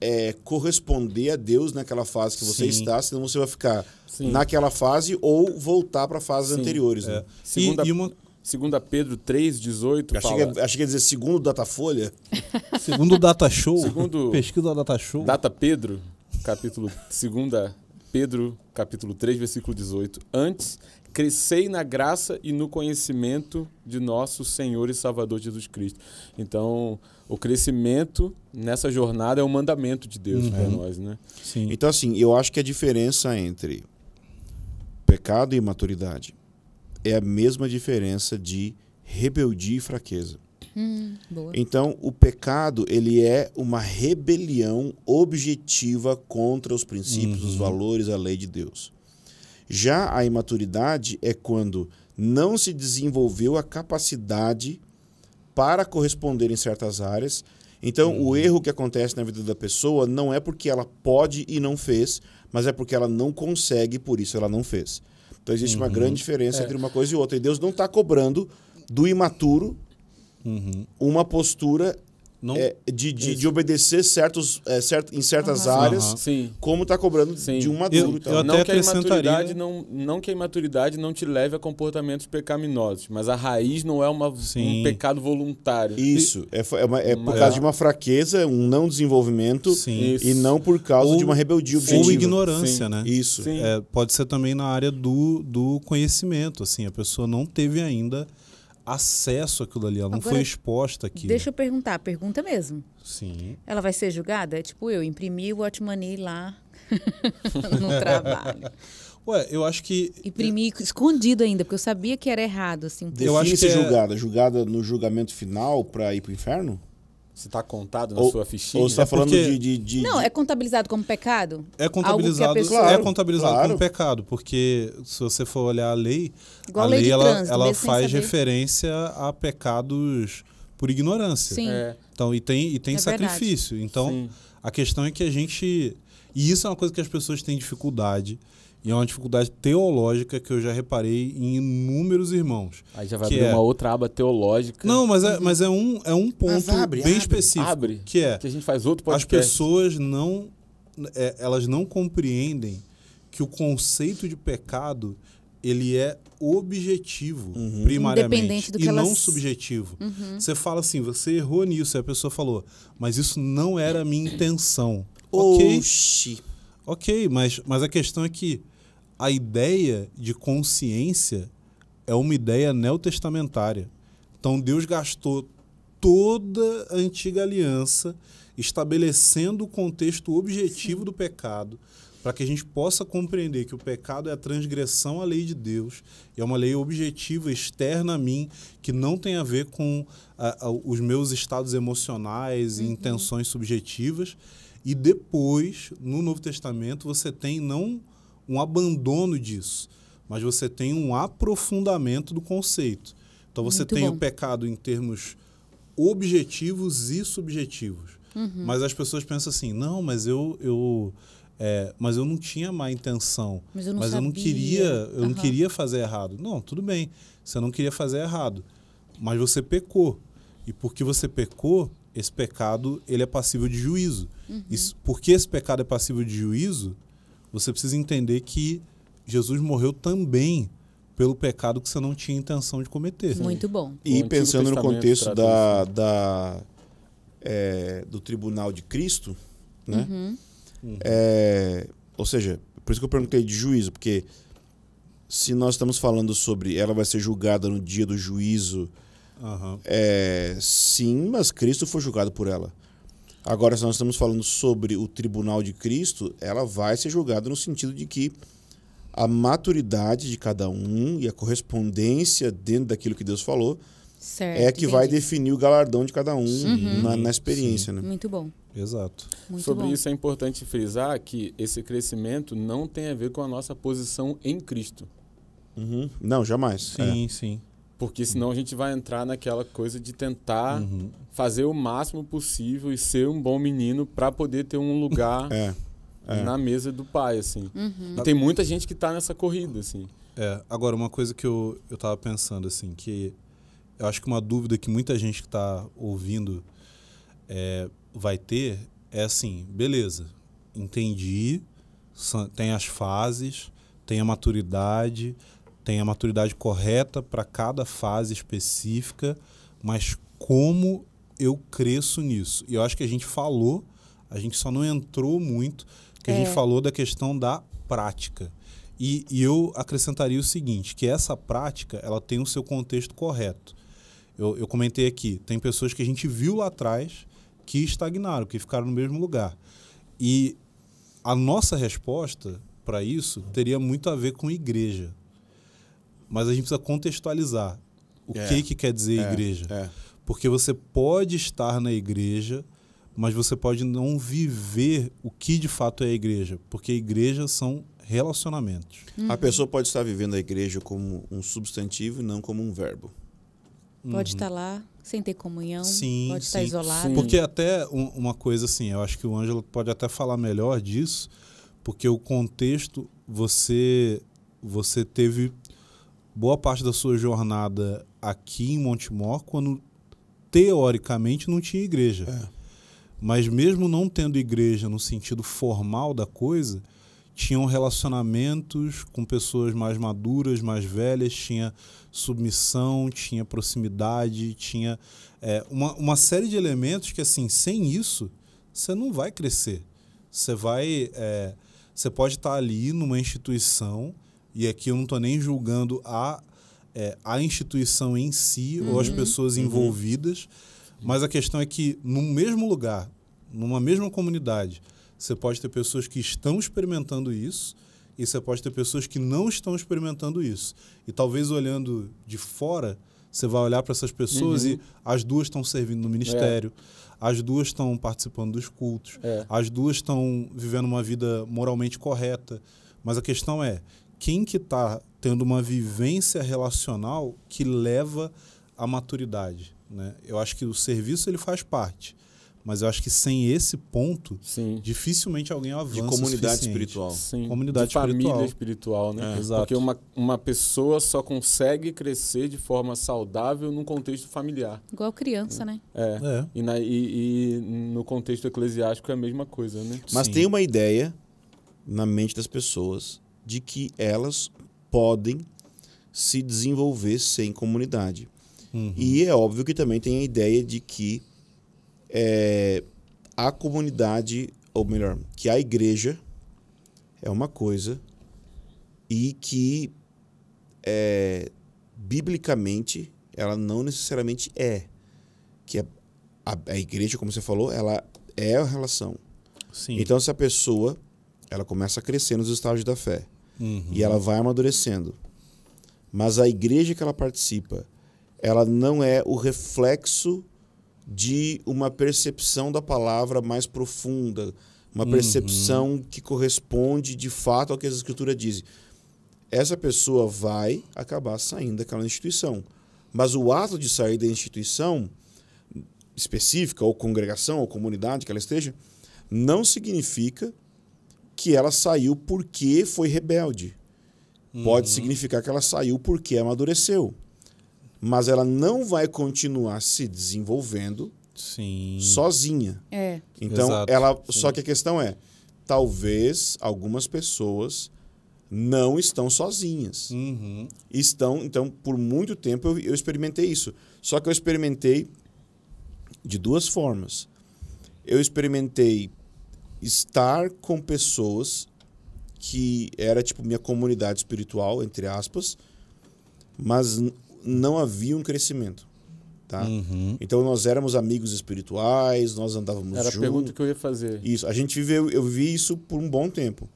é, corresponder a Deus naquela fase que você Sim. está, senão você vai ficar Sim. naquela fase ou voltar para fases anteriores. Né? É. Né? Segunda... E, e, uma, Segunda Pedro 3, 18, Achei que, é, achei que ia dizer segundo Datafolha. segundo Data Show. Segundo... Pesquisa Data Show. Data Pedro, capítulo... Segunda Pedro, capítulo 3, versículo 18. Antes, crescei na graça e no conhecimento de nosso Senhor e Salvador Jesus Cristo. Então, o crescimento nessa jornada é um mandamento de Deus uhum. para nós, né? Sim. Então, assim, eu acho que a diferença entre pecado e maturidade é a mesma diferença de rebeldia e fraqueza. Hum, então, o pecado ele é uma rebelião objetiva contra os princípios, uhum. os valores, a lei de Deus. Já a imaturidade é quando não se desenvolveu a capacidade para corresponder em certas áreas. Então, uhum. o erro que acontece na vida da pessoa não é porque ela pode e não fez, mas é porque ela não consegue, por isso ela não fez. Então existe uhum. uma grande diferença é. entre uma coisa e outra. E Deus não está cobrando do imaturo uhum. uma postura não... É, de, de, de, obedecer certos, é, em certas áreas, uhum. como está cobrando Sim. de um maduro. Eu, então. eu não, que a imaturidade não, não que a imaturidade não te leve a comportamentos pecaminosos, mas a raiz não é uma, um pecado voluntário. Isso, e, é, é, uma, é por causa de é. uma fraqueza, um não desenvolvimento, Sim. e não por causa ou, de uma rebeldia objetiva. Ou ignorância, né? Isso. É, pode ser também na área do, do conhecimento, assim, a pessoa não teve ainda acesso àquilo ali, ela Agora, não foi exposta aqui. Deixa eu perguntar, pergunta mesmo. Sim. Ela vai ser julgada? é Tipo, eu imprimi o Watmani lá no trabalho. Ué, eu acho que. Imprimi eu... escondido ainda, porque eu sabia que era errado, assim. Eu acho que é... julgada, julgada no julgamento final para ir pro inferno? Se está contado na ou, sua fichinha. Ou você está é falando é porque... de, de, de, Não, é contabilizado como pecado? É contabilizado, pessoa... É claro, é contabilizado claro. como pecado, porque se você for olhar a lei, Igual a lei, lei ela, trânsito, ela faz referência a pecados por ignorância. Sim. É. Então, e tem, e tem é sacrifício. Verdade. Então, Sim. a questão é que a gente. E isso é uma coisa que as pessoas têm dificuldade e é uma dificuldade teológica que eu já reparei em inúmeros irmãos. Aí já vai abrir é... uma outra aba teológica. Não, mas é, uhum. mas é, um, é um ponto abre, bem abre, específico. Abre. Que é. Que a gente faz outro podcast. As pessoas não. É, elas não compreendem que o conceito de pecado ele é objetivo, uhum. primariamente, Independente do que e elas... não subjetivo. Uhum. Você fala assim, você errou nisso, e a pessoa falou, mas isso não era a minha intenção. Oxi. Ok, mas, mas a questão é que a ideia de consciência é uma ideia neotestamentária. Então Deus gastou toda a antiga aliança estabelecendo o contexto objetivo Sim. do pecado, para que a gente possa compreender que o pecado é a transgressão à lei de Deus, é uma lei objetiva, externa a mim, que não tem a ver com a, a, os meus estados emocionais uhum. e intenções subjetivas. E depois, no Novo Testamento, você tem não um abandono disso, mas você tem um aprofundamento do conceito. Então você Muito tem bom. o pecado em termos objetivos e subjetivos. Uhum. Mas as pessoas pensam assim, não, mas eu, eu é, mas eu não tinha má intenção. Mas eu não, mas eu não queria, eu uhum. não queria fazer errado. Não, tudo bem. Você não queria fazer errado, mas você pecou. E porque você pecou, esse pecado ele é passível de juízo. Uhum. porque esse pecado é passível de juízo, você precisa entender que Jesus morreu também pelo pecado que você não tinha intenção de cometer. Sim. Muito bom. E o pensando no contexto da, da é, do tribunal de Cristo, né? Uhum. É, ou seja, por isso que eu perguntei de juízo, porque se nós estamos falando sobre ela vai ser julgada no dia do juízo, uhum. é, sim, mas Cristo foi julgado por ela. Agora, se nós estamos falando sobre o tribunal de Cristo, ela vai ser julgada no sentido de que a maturidade de cada um e a correspondência dentro daquilo que Deus falou certo, é que entendi. vai definir o galardão de cada um uhum. na, na, experiência. Né? Muito bom. Exato. Muito sobre bom. isso é importante frisar que esse crescimento não tem a ver com a nossa posição em Cristo. Uhum. Não, jamais. Sim, é. sim. Porque senão a gente vai entrar naquela coisa de tentar uhum. fazer o máximo possível e ser um bom menino para poder ter um lugar é, é. na mesa do pai, assim. Uhum. E tem muita gente que está nessa corrida, assim. É, agora, uma coisa que eu, eu tava pensando, assim, que eu acho que uma dúvida que muita gente que está ouvindo é, vai ter é assim, beleza, entendi, tem as fases, tem a maturidade, tem a maturidade correta para cada fase específica, mas como eu cresço nisso. E eu acho que a gente falou, a gente só não entrou muito, que é. a gente é. falou da questão da prática. E, e, eu acrescentaria o seguinte, que essa prática ela tem o seu contexto correto. Eu, eu comentei aqui, tem pessoas que a gente viu lá atrás que estagnaram, que ficaram no mesmo lugar. E a nossa resposta para isso teria muito a ver com igreja, mas a gente precisa contextualizar o é. que, que quer dizer é. igreja. É. Porque você pode estar na igreja, mas você pode não viver o que de fato é a igreja. Porque a igreja são relacionamentos. Uhum. A pessoa pode estar vivendo a igreja como um substantivo e não como um verbo. Pode uhum. estar lá sem ter comunhão, sim, pode sim, estar isolado. Sim. Porque até uma coisa assim, eu acho que o Ângelo pode até falar melhor disso, porque o contexto você você teve boa parte da sua jornada aqui em Montemor, quando teoricamente não tinha igreja. É. Mas mesmo não tendo igreja no sentido formal da coisa, tinham relacionamentos com pessoas mais maduras, mais velhas, tinha submissão, tinha proximidade, tinha é, uma, uma série de elementos que, assim, sem isso, você não vai crescer. Você vai. É, você pode estar ali numa instituição e aqui eu não estou nem julgando a, é, a instituição em si uhum. ou as uhum. pessoas uhum. envolvidas, mas a questão é que, no mesmo lugar, numa mesma comunidade, você pode ter pessoas que estão experimentando isso e você pode ter pessoas que não estão experimentando isso. E talvez olhando de fora, você vai olhar para essas pessoas uhum. e as duas estão servindo no ministério, é. as duas estão participando dos cultos, é. as duas estão vivendo uma vida moralmente correta. Mas a questão é, quem que está tendo uma vivência relacional que leva à maturidade. Né? Eu acho que o serviço ele faz parte. Mas eu acho que sem esse ponto, Sim. dificilmente alguém avança. De comunidade espiritual. Sim. Comunidade de família espiritual, né? É, Exato. Porque uma, uma pessoa só consegue crescer de forma saudável num contexto familiar. Igual criança, né? É. é. E, na, e, e, no contexto eclesiástico é a mesma coisa, né? Mas Sim. tem uma ideia na mente das pessoas de que elas podem se desenvolver sem comunidade. Uhum. E é óbvio que também tem a ideia de que é, a comunidade, ou melhor, que a igreja é uma coisa e que é, biblicamente ela não necessariamente é. Que a, a, a igreja, como você falou, ela é a relação. Sim. Então, se a pessoa ela começa a crescer nos estágios da fé, Uhum. E ela vai amadurecendo. Mas a igreja que ela participa, ela não é o reflexo de uma percepção da palavra mais profunda, uma uhum. percepção uhum. que corresponde de fato ao que as escrituras dizem. Essa pessoa vai acabar saindo daquela instituição. Mas o ato de sair da instituição específica, ou congregação, ou comunidade que ela esteja, não significa que ela saiu porque foi rebelde. Uhum. Pode significar que ela saiu porque amadureceu. Mas ela não vai continuar se desenvolvendo Sim. sozinha. É. Então, Exato. ela. Sim. Só que a questão é: talvez algumas pessoas não estão sozinhas. Uhum. Estão. Então, por muito tempo eu, eu experimentei isso. Só que eu experimentei de duas formas. Eu experimentei estar com pessoas que era tipo minha comunidade espiritual, entre aspas, mas não havia um crescimento. Tá? Uhum. Então nós éramos amigos espirituais, nós andávamos juntos. Era a pergunta que eu ia fazer. Isso, a gente viveu, eu vi isso por um bom tempo.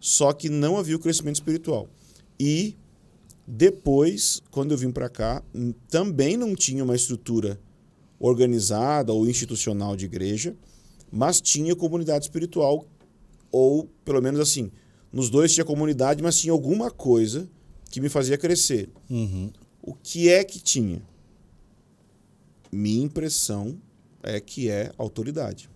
Só que não havia o crescimento espiritual. E depois, quando eu vim para cá, também não tinha uma estrutura organizada ou institucional de igreja mas tinha comunidade espiritual, ou pelo menos assim, nos dois tinha comunidade, mas tinha alguma coisa que me fazia crescer. Uhum. O que é que tinha? Minha impressão é que é autoridade.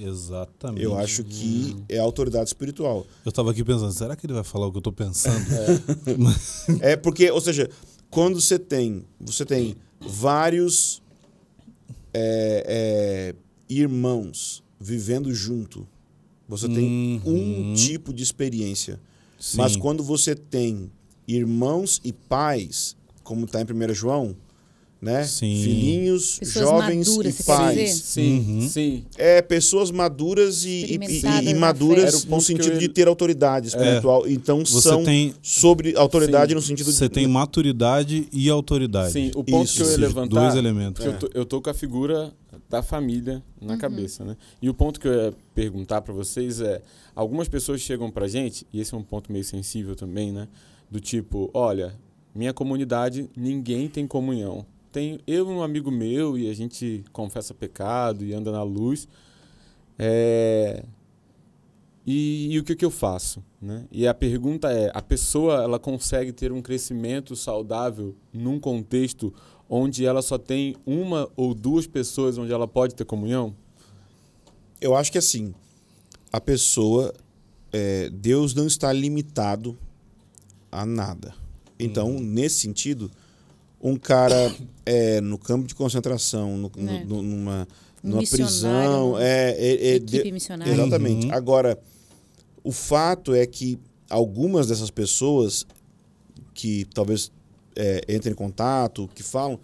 Exatamente. Eu acho que uhum. é autoridade espiritual. Eu estava aqui pensando, será que ele vai falar o que eu estou pensando? é. é porque, ou seja, quando você tem, você tem vários é, é, irmãos vivendo junto. Você uhum. tem um uhum. tipo de experiência. Sim. Mas quando você tem irmãos e pais, como está em 1 João, né? Sim. Filhinhos, pessoas jovens maduras, e pais. Sim, uhum. sim. É, pessoas maduras e, e, e maduras no sentido eu... de ter autoridade é. espiritual. É. Então Você são tem... sobre autoridade sim. no sentido Você de... tem maturidade e autoridade. Sim, o ponto Isso. que eu ia levantar... Dois elementos. É. Eu, tô, eu tô com a figura da família na uhum. cabeça, né? E o ponto que eu ia perguntar para vocês é, algumas pessoas chegam pra gente, e esse é um ponto meio sensível também, né? Do tipo, olha, minha comunidade, ninguém tem comunhão. Tem eu e um amigo meu e a gente confessa pecado e anda na luz. É... E, e, o que, que eu faço? Né? E a pergunta é: a pessoa ela consegue ter um crescimento saudável num contexto onde ela só tem uma ou duas pessoas onde ela pode ter comunhão? Eu acho que assim, a pessoa, é, Deus não está limitado a nada. Então, hum. nesse sentido, um cara é, no campo de concentração, no, no, é. numa, numa prisão. Né? É, é, é, equipe missionária. Exatamente. Uhum. Agora, o fato é que algumas dessas pessoas que talvez é, entram em contato, que falam,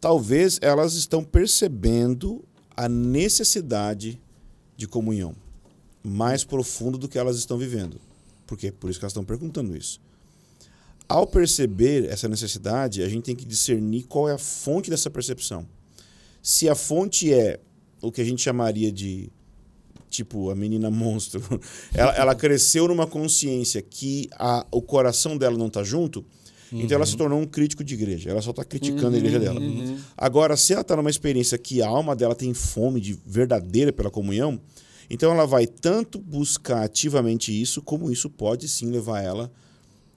talvez elas estão percebendo a necessidade de comunhão mais profunda do que elas estão vivendo. Por quê? Por isso que elas estão perguntando isso. Ao perceber essa necessidade, a gente tem que discernir qual é a fonte dessa percepção. Se a fonte é o que a gente chamaria de tipo a menina monstro, ela, ela cresceu numa consciência que a, o coração dela não está junto, Uhum. Então ela se uhum. tornou um crítico de igreja. Ela só está criticando uhum. a igreja dela. Uhum. Agora, se ela está numa experiência que a alma dela tem fome de verdadeira pela comunhão, então ela vai tanto buscar ativamente isso, como isso pode sim levar ela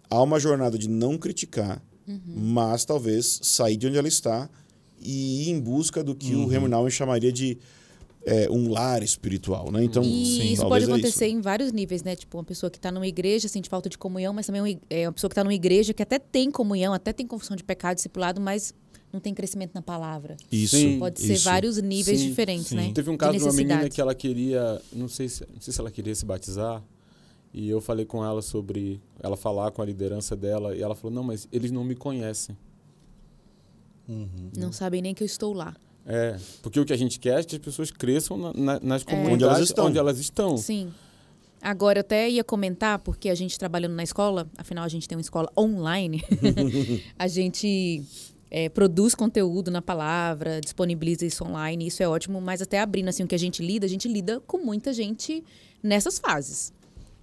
a uma jornada de não criticar, uhum. mas talvez sair de onde ela está e ir em busca do que o uhum. remunal chamaria de é, um lar espiritual, né? Então, Sim. Uhum. isso pode acontecer é isso. em vários níveis, né? Tipo, uma pessoa que está numa igreja sente falta de comunhão, mas também é uma, é, uma pessoa que está numa igreja que até tem comunhão, até tem confissão de pecado, discipulado, mas não tem crescimento na palavra. Isso. Sim, Pode ser isso. vários níveis sim, diferentes, sim. né? Teve um caso de, de, uma menina que ela queria, não sei, se, não sei se ela queria se batizar, e eu falei com ela sobre ela falar com a liderança dela, e ela falou: Não, mas eles não me conhecem. Uhum. Não sabem nem que eu estou lá. É, porque o que a gente quer é que as pessoas cresçam na, na, nas é. comunidades é. onde, elas estão. onde elas estão. Sim. Agora, eu até ia comentar, porque a gente trabalhando na escola, afinal a gente tem uma escola online, a gente é, produz conteúdo na palavra, disponibiliza isso online, isso é ótimo, mas até abrindo assim, o que a gente lida, a gente lida com muita gente nessas fases,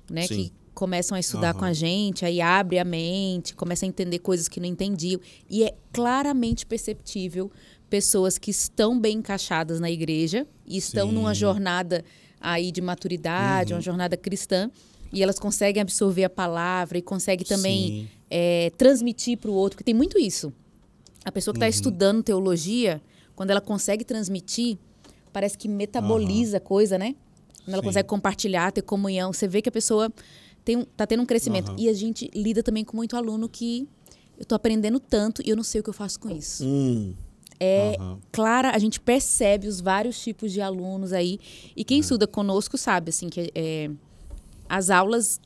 né? Sim. Que começam a estudar uhum. com a gente, aí abre a mente, começa a entender coisas que não entendiam, e é claramente perceptível pessoas que estão bem encaixadas na igreja e estão Sim. numa jornada aí de maturidade, uhum. uma jornada cristã, e elas conseguem absorver a palavra e conseguem também é, transmitir para o outro, porque tem muito isso. A pessoa que está uhum. estudando teologia, quando ela consegue transmitir, parece que metaboliza a uhum. coisa, né? Quando ela Sim. consegue compartilhar, ter comunhão, você vê que a pessoa tem, tá tendo um crescimento. E a gente lida também com muito aluno que eu estou aprendendo tanto e eu não sei o que eu faço com isso. Hum é uhum. clara, a gente percebe os vários tipos de alunos aí. E quem é. estuda conosco sabe, assim, que é, as aulas.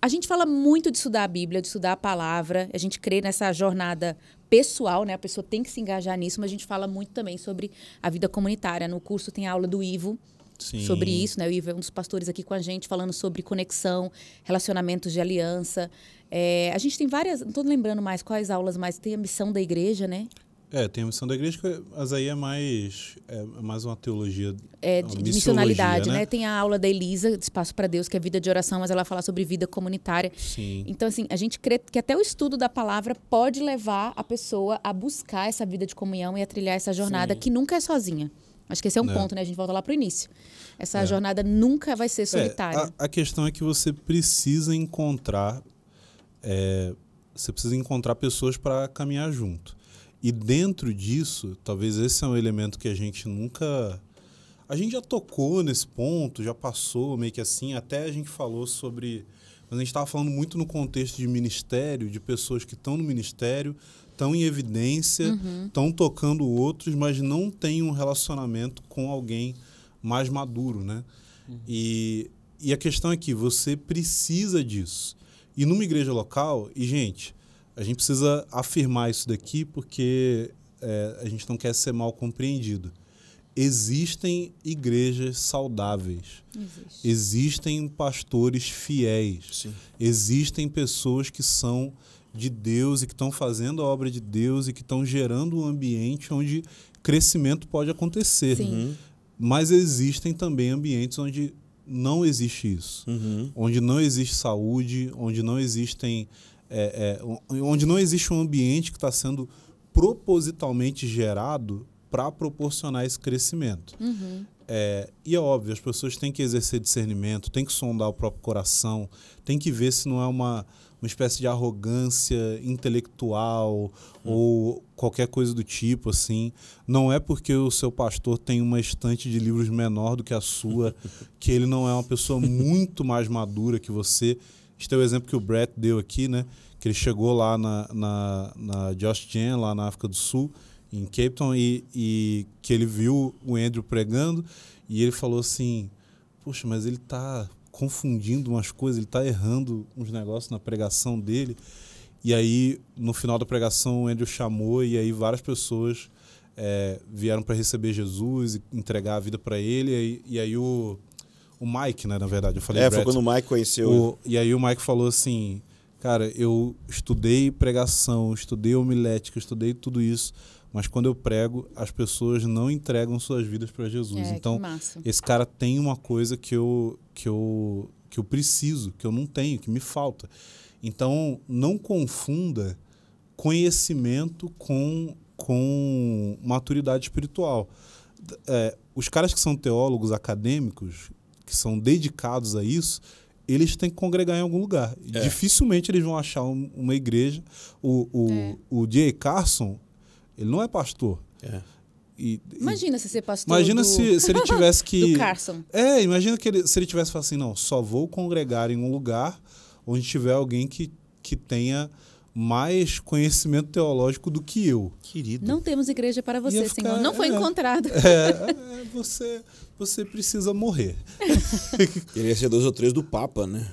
A gente fala muito de estudar a Bíblia, de estudar a palavra, a gente crê nessa jornada pessoal, né? A pessoa tem que se engajar nisso, mas a gente fala muito também sobre a vida comunitária. No curso tem a aula do Ivo, Sim. sobre isso, né? O Ivo é um dos pastores aqui com a gente, falando sobre conexão, relacionamentos de aliança. É, a gente tem várias, não estou lembrando mais quais aulas, mas tem a missão da igreja, né? É, tem a missão da igreja, mas aí é mais, é mais uma teologia. É, de, de missionalidade, né? né? Tem a aula da Elisa, de Espaço para Deus, que é vida de oração, mas ela fala sobre vida comunitária. Sim. Então, assim, a gente crê que até o estudo da palavra pode levar a pessoa a buscar essa vida de comunhão e a trilhar essa jornada Sim. que nunca é sozinha. Acho que esse é um é. ponto, né? A gente volta lá para o início. Essa é. jornada nunca vai ser é, solitária. A, a, questão é que você precisa encontrar. É, você precisa encontrar pessoas para caminhar junto. E dentro disso, talvez esse é um elemento que a gente nunca. A gente já tocou nesse ponto, já passou meio que assim, até a gente falou sobre. Mas a gente estava falando muito no contexto de ministério, de pessoas que estão no ministério, estão em evidência, estão uhum. tocando outros, mas não têm um relacionamento com alguém mais maduro, né? Uhum. E, e a questão é que você precisa disso. E numa igreja local, e gente, a gente precisa afirmar isso daqui porque é, a gente não quer ser mal compreendido. Existem igrejas saudáveis. Existe. Existem pastores fiéis. Sim. Existem pessoas que são de Deus e que estão fazendo a obra de Deus e que estão gerando um ambiente onde crescimento pode acontecer. Sim. Uhum. Mas existem também ambientes onde não existe isso. Uhum. Onde não existe saúde, onde não existem é, é, onde não existe um ambiente que está sendo propositalmente gerado para proporcionar esse crescimento. Uhum. É, e é óbvio, as pessoas têm que exercer discernimento, têm que sondar o próprio coração, têm que ver se não é uma, uma espécie de arrogância intelectual uhum. ou qualquer coisa do tipo, assim. Não é porque o seu pastor tem uma estante de livros menor do que a sua que ele não é uma pessoa muito mais madura que você a gente tem é o exemplo que o Brett deu aqui, né? Que ele chegou lá na, na, na Josh lá na África do Sul, em Cape Town, e, e que ele viu o Andrew pregando e ele falou assim: Poxa, mas ele tá confundindo umas coisas, ele tá errando uns negócios na pregação dele. E aí, no final da pregação, o Andrew chamou e aí várias pessoas é, vieram para receber Jesus e entregar a vida para ele. E, e aí o, o Mike, né, na verdade. Eu falei, é, Brett. foi quando o Mike conheceu. O, e aí o Mike falou assim: Cara, eu estudei pregação, estudei homilética, estudei tudo isso, mas quando eu prego, as pessoas não entregam suas vidas para Jesus. É, então, esse cara tem uma coisa que eu, que, eu, que eu preciso, que eu não tenho, que me falta. Então, não confunda conhecimento com, com maturidade espiritual. É, os caras que são teólogos acadêmicos, que são dedicados a isso, eles têm que congregar em algum lugar. É. Dificilmente eles vão achar um, uma igreja. O, o, é. o J. Carson, ele não é pastor. É. E, imagina e, se ser pastor. Imagina do... se, se ele tivesse que. do Carson. É, imagina que ele, se ele tivesse falado assim: não, só vou congregar em um lugar onde tiver alguém que, que tenha mais conhecimento teológico do que eu. Querido. Não temos igreja para você, ficar, Senhor. Não foi é, encontrado. É, é, você, você precisa morrer. Queria ser dois ou três do Papa, né?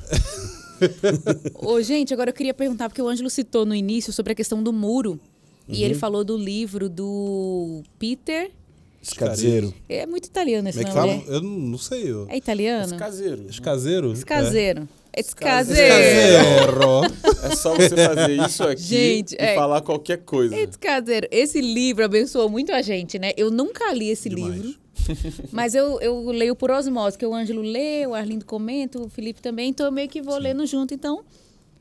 Ô, gente, agora eu queria perguntar, porque o Ângelo citou no início sobre a questão do muro. Uhum. E ele uhum. falou do livro do Peter. Escaseiro. É muito italiano esse Como é nome, é? Eu não sei. Eu... É italiano? Escaseiro. Escaseiro? Escaseiro. É. Escaseiro. É só você fazer isso aqui gente, e é, falar qualquer coisa. Escaseiro. Esse livro abençoou muito a gente, né? Eu nunca li esse Demais. livro. Mas eu, eu leio por osmose, que o Ângelo lê, o Arlindo comenta, o Felipe também, então eu meio que vou Sim. lendo junto. Então,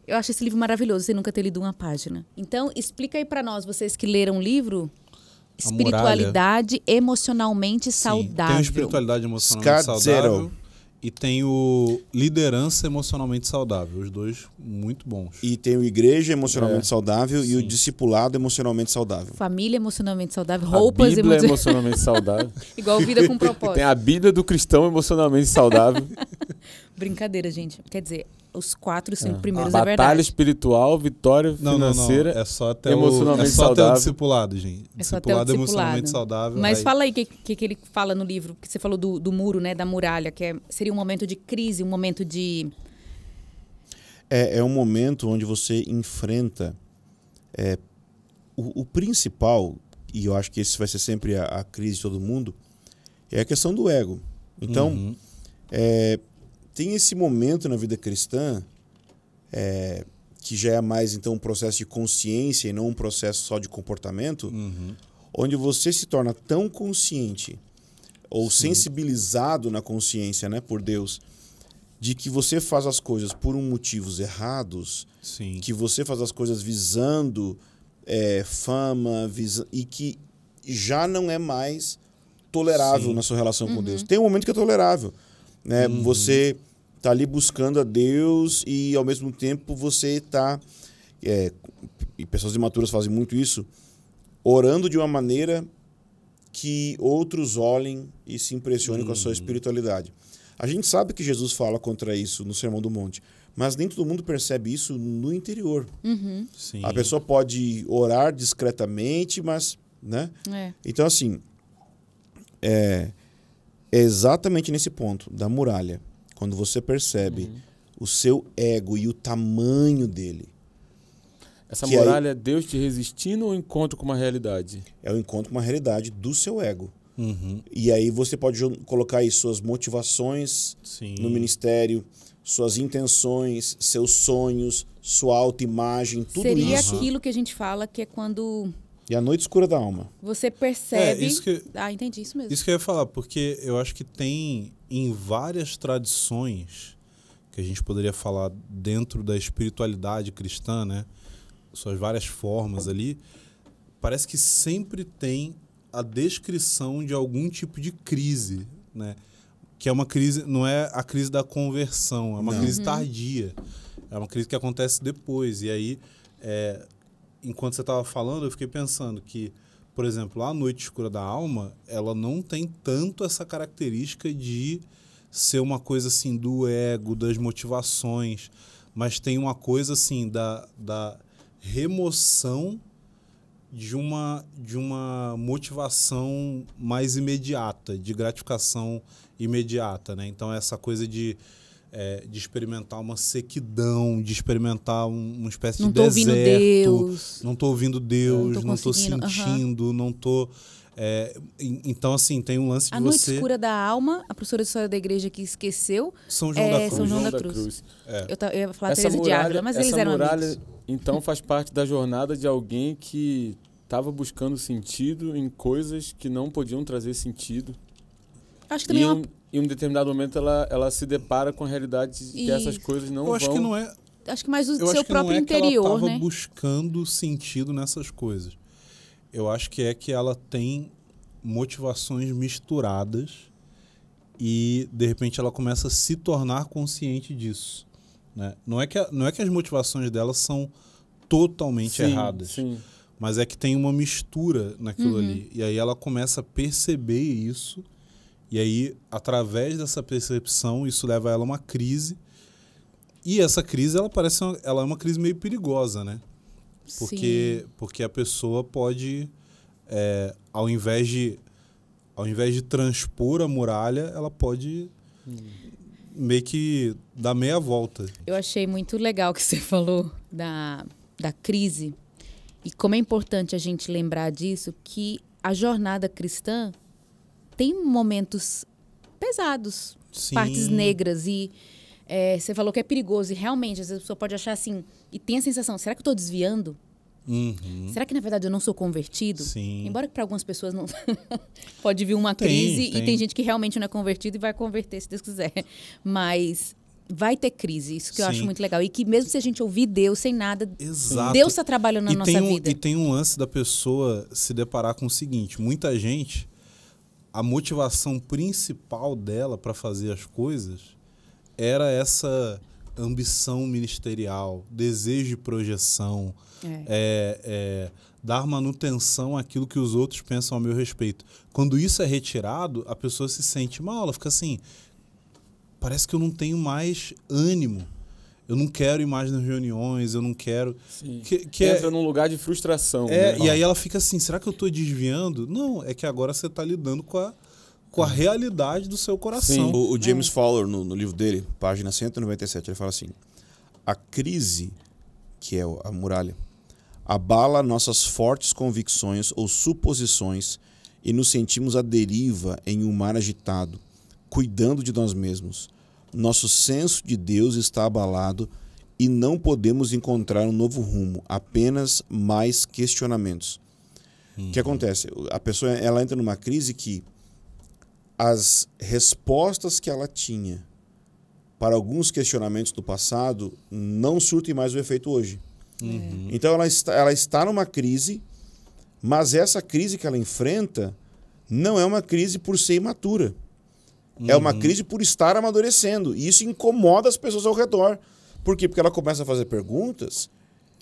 eu acho esse livro maravilhoso, você nunca ter lido uma página. Então, explica aí para nós, vocês que leram o livro, espiritualidade emocionalmente saudável. Tem uma espiritualidade emocionalmente saudável e tem o Liderança Emocionalmente Saudável, os dois muito bons. E tem o Igreja Emocionalmente é, Saudável sim. e o Discipulado Emocionalmente Saudável. Família Emocionalmente Saudável, roupas Bíblia é emo... Emocionalmente Saudável. Igual Vida com Propósito. Tem a Bíblia do Cristão Emocionalmente Saudável. Brincadeira, gente. Quer dizer, os quatro, cinco é. primeiros, da é verdade. Batalha espiritual, vitória não, financeira. Não, não. É só até emocionalmente o, é só saudável. até o discipulado, gente. É só até o é discipulado. emocionalmente saudável. Mas aí. fala aí o que, que, que, ele fala no livro, que você falou do, do muro, né? Da muralha, que é, seria um momento de crise, um momento de. É, é um momento onde você enfrenta é, o, o, principal, e eu acho que esse vai ser sempre a, a crise de todo mundo, é a questão do ego. Então, uhum. é, tem esse momento na vida cristã é, que já é mais então um processo de consciência e não um processo só de comportamento, uhum. onde você se torna tão consciente ou Sim. sensibilizado na consciência, né, por Deus, de que você faz as coisas por um motivos errados, Sim. que você faz as coisas visando é, fama, visa, e que já não é mais tolerável Sim. na sua relação uhum. com Deus. Tem um momento que é tolerável. Né? Uhum. Você está ali buscando a Deus e, ao mesmo tempo, você está. É, e pessoas imaturas fazem muito isso, orando de uma maneira que outros olhem e se impressionem uhum. com a sua uhum. espiritualidade. A gente sabe que Jesus fala contra isso no Sermão do Monte, mas nem todo mundo percebe isso no interior. Uhum. A pessoa pode orar discretamente, mas, né? É. Então assim, é, é exatamente nesse ponto da muralha, quando você percebe uhum. o seu ego e o tamanho dele. Essa muralha aí, é Deus te resistindo ou encontro com uma realidade? É o encontro com uma realidade do seu ego. Uhum. E aí você pode colocar aí suas motivações Sim. no ministério, suas intenções, seus sonhos, sua autoimagem, tudo Seria isso. Seria aquilo que a gente fala que é quando e a noite escura da alma. Você percebe. É, isso que, ah, entendi isso mesmo. Isso que eu ia falar, porque eu acho que tem em várias tradições que a gente poderia falar dentro da espiritualidade cristã, né? Suas várias formas ali. Parece que sempre tem a descrição de algum tipo de crise, né? Que é uma crise, não é a crise da conversão, é uma não. crise uhum. tardia. É uma crise que acontece depois. E aí. É, enquanto você estava falando, eu fiquei pensando que, por exemplo, a Noite Escura da Alma, ela não tem tanto essa característica de ser uma coisa assim do ego, das motivações, mas tem uma coisa assim da, da remoção de uma, de uma motivação mais imediata, de gratificação imediata, né? Então essa coisa de é, de experimentar uma sequidão, de experimentar um, uma espécie não de deserto. Não tô ouvindo Deus, não tô, não tô sentindo, uhum. não tô. É, então, assim, tem um lance a de você... A noite escura da alma, a professora de história da igreja que esqueceu... São João é, da Cruz. São João da Cruz. Cruz. É. Eu, eu, ia falar essa Teresa muralha, de Ávila, mas eles eram muralha, amigos. então, faz parte da jornada de alguém que estava buscando sentido em coisas que não podiam trazer sentido. Acho que também é uma, em um determinado momento ela, ela se depara com a realidade de que essas coisas não eu acho vão... Que não é... Acho que mais do eu seu próprio é que ela estava né? buscando sentido nessas coisas. Eu acho que é que ela tem motivações misturadas e de repente ela começa a se tornar consciente disso. Né? Não, é que a, não é que as motivações dela são totalmente sim, erradas, sim. mas é que tem uma mistura naquilo uhum. ali. E aí ela começa a perceber isso e aí, através dessa percepção, isso leva ela a uma crise. E essa crise, ela parece uma, ela é uma crise meio perigosa, né? Porque, Sim. porque a pessoa pode, é, ao, invés de, ao invés de transpor a muralha, ela pode hum. meio que dar meia volta. Eu achei muito legal que você falou da, da crise. E como é importante a gente lembrar disso, que a jornada cristã tem momentos pesados, Sim. partes negras e é, você falou que é perigoso e realmente às vezes a pessoa pode achar assim e tem a sensação, será que eu estou desviando? Uhum. Será que na verdade eu não sou convertido? Sim. Embora que para algumas pessoas não pode vir uma tem, crise tem. e tem gente que realmente não é convertido e vai converter se Deus quiser. Mas vai ter crise, isso que eu acho muito legal. E que mesmo se a gente ouvir Deus sem nada, Exato. Deus está trabalhando na e nossa um, vida. E tem um lance da pessoa se deparar com o seguinte: muita gente a motivação principal dela para fazer as coisas era essa ambição ministerial, desejo de projeção, é. É, é, dar manutenção àquilo que os outros pensam a meu respeito. Quando isso é retirado, a pessoa se sente mal, ela fica assim, parece que eu não tenho mais ânimo eu não quero ir mais nas reuniões, eu não quero. Sim. Que, que é Entra é... num lugar de frustração. É, né? e aí ela fica assim: será que eu estou desviando? Não, é que agora você está lidando com a, com a realidade do seu coração. Sim. O, o James é. Fowler, no, no livro dele, página 197, ele fala assim: a crise, que é a muralha, abala nossas fortes convicções ou suposições e nos sentimos à deriva em um mar agitado, cuidando de nós mesmos nosso senso de Deus está abalado e não podemos encontrar um novo rumo, apenas mais questionamentos. O que uhum. acontece? A pessoa ela entra numa crise que as respostas que ela tinha para alguns questionamentos do passado não surtem mais o efeito hoje. Uhum. Então ela está, ela está numa crise, mas essa crise que ela enfrenta não é uma crise por ser imatura. Uhum. É uma uhum. crise por estar amadurecendo. E isso incomoda as pessoas ao redor. Por quê? Porque ela começa a fazer perguntas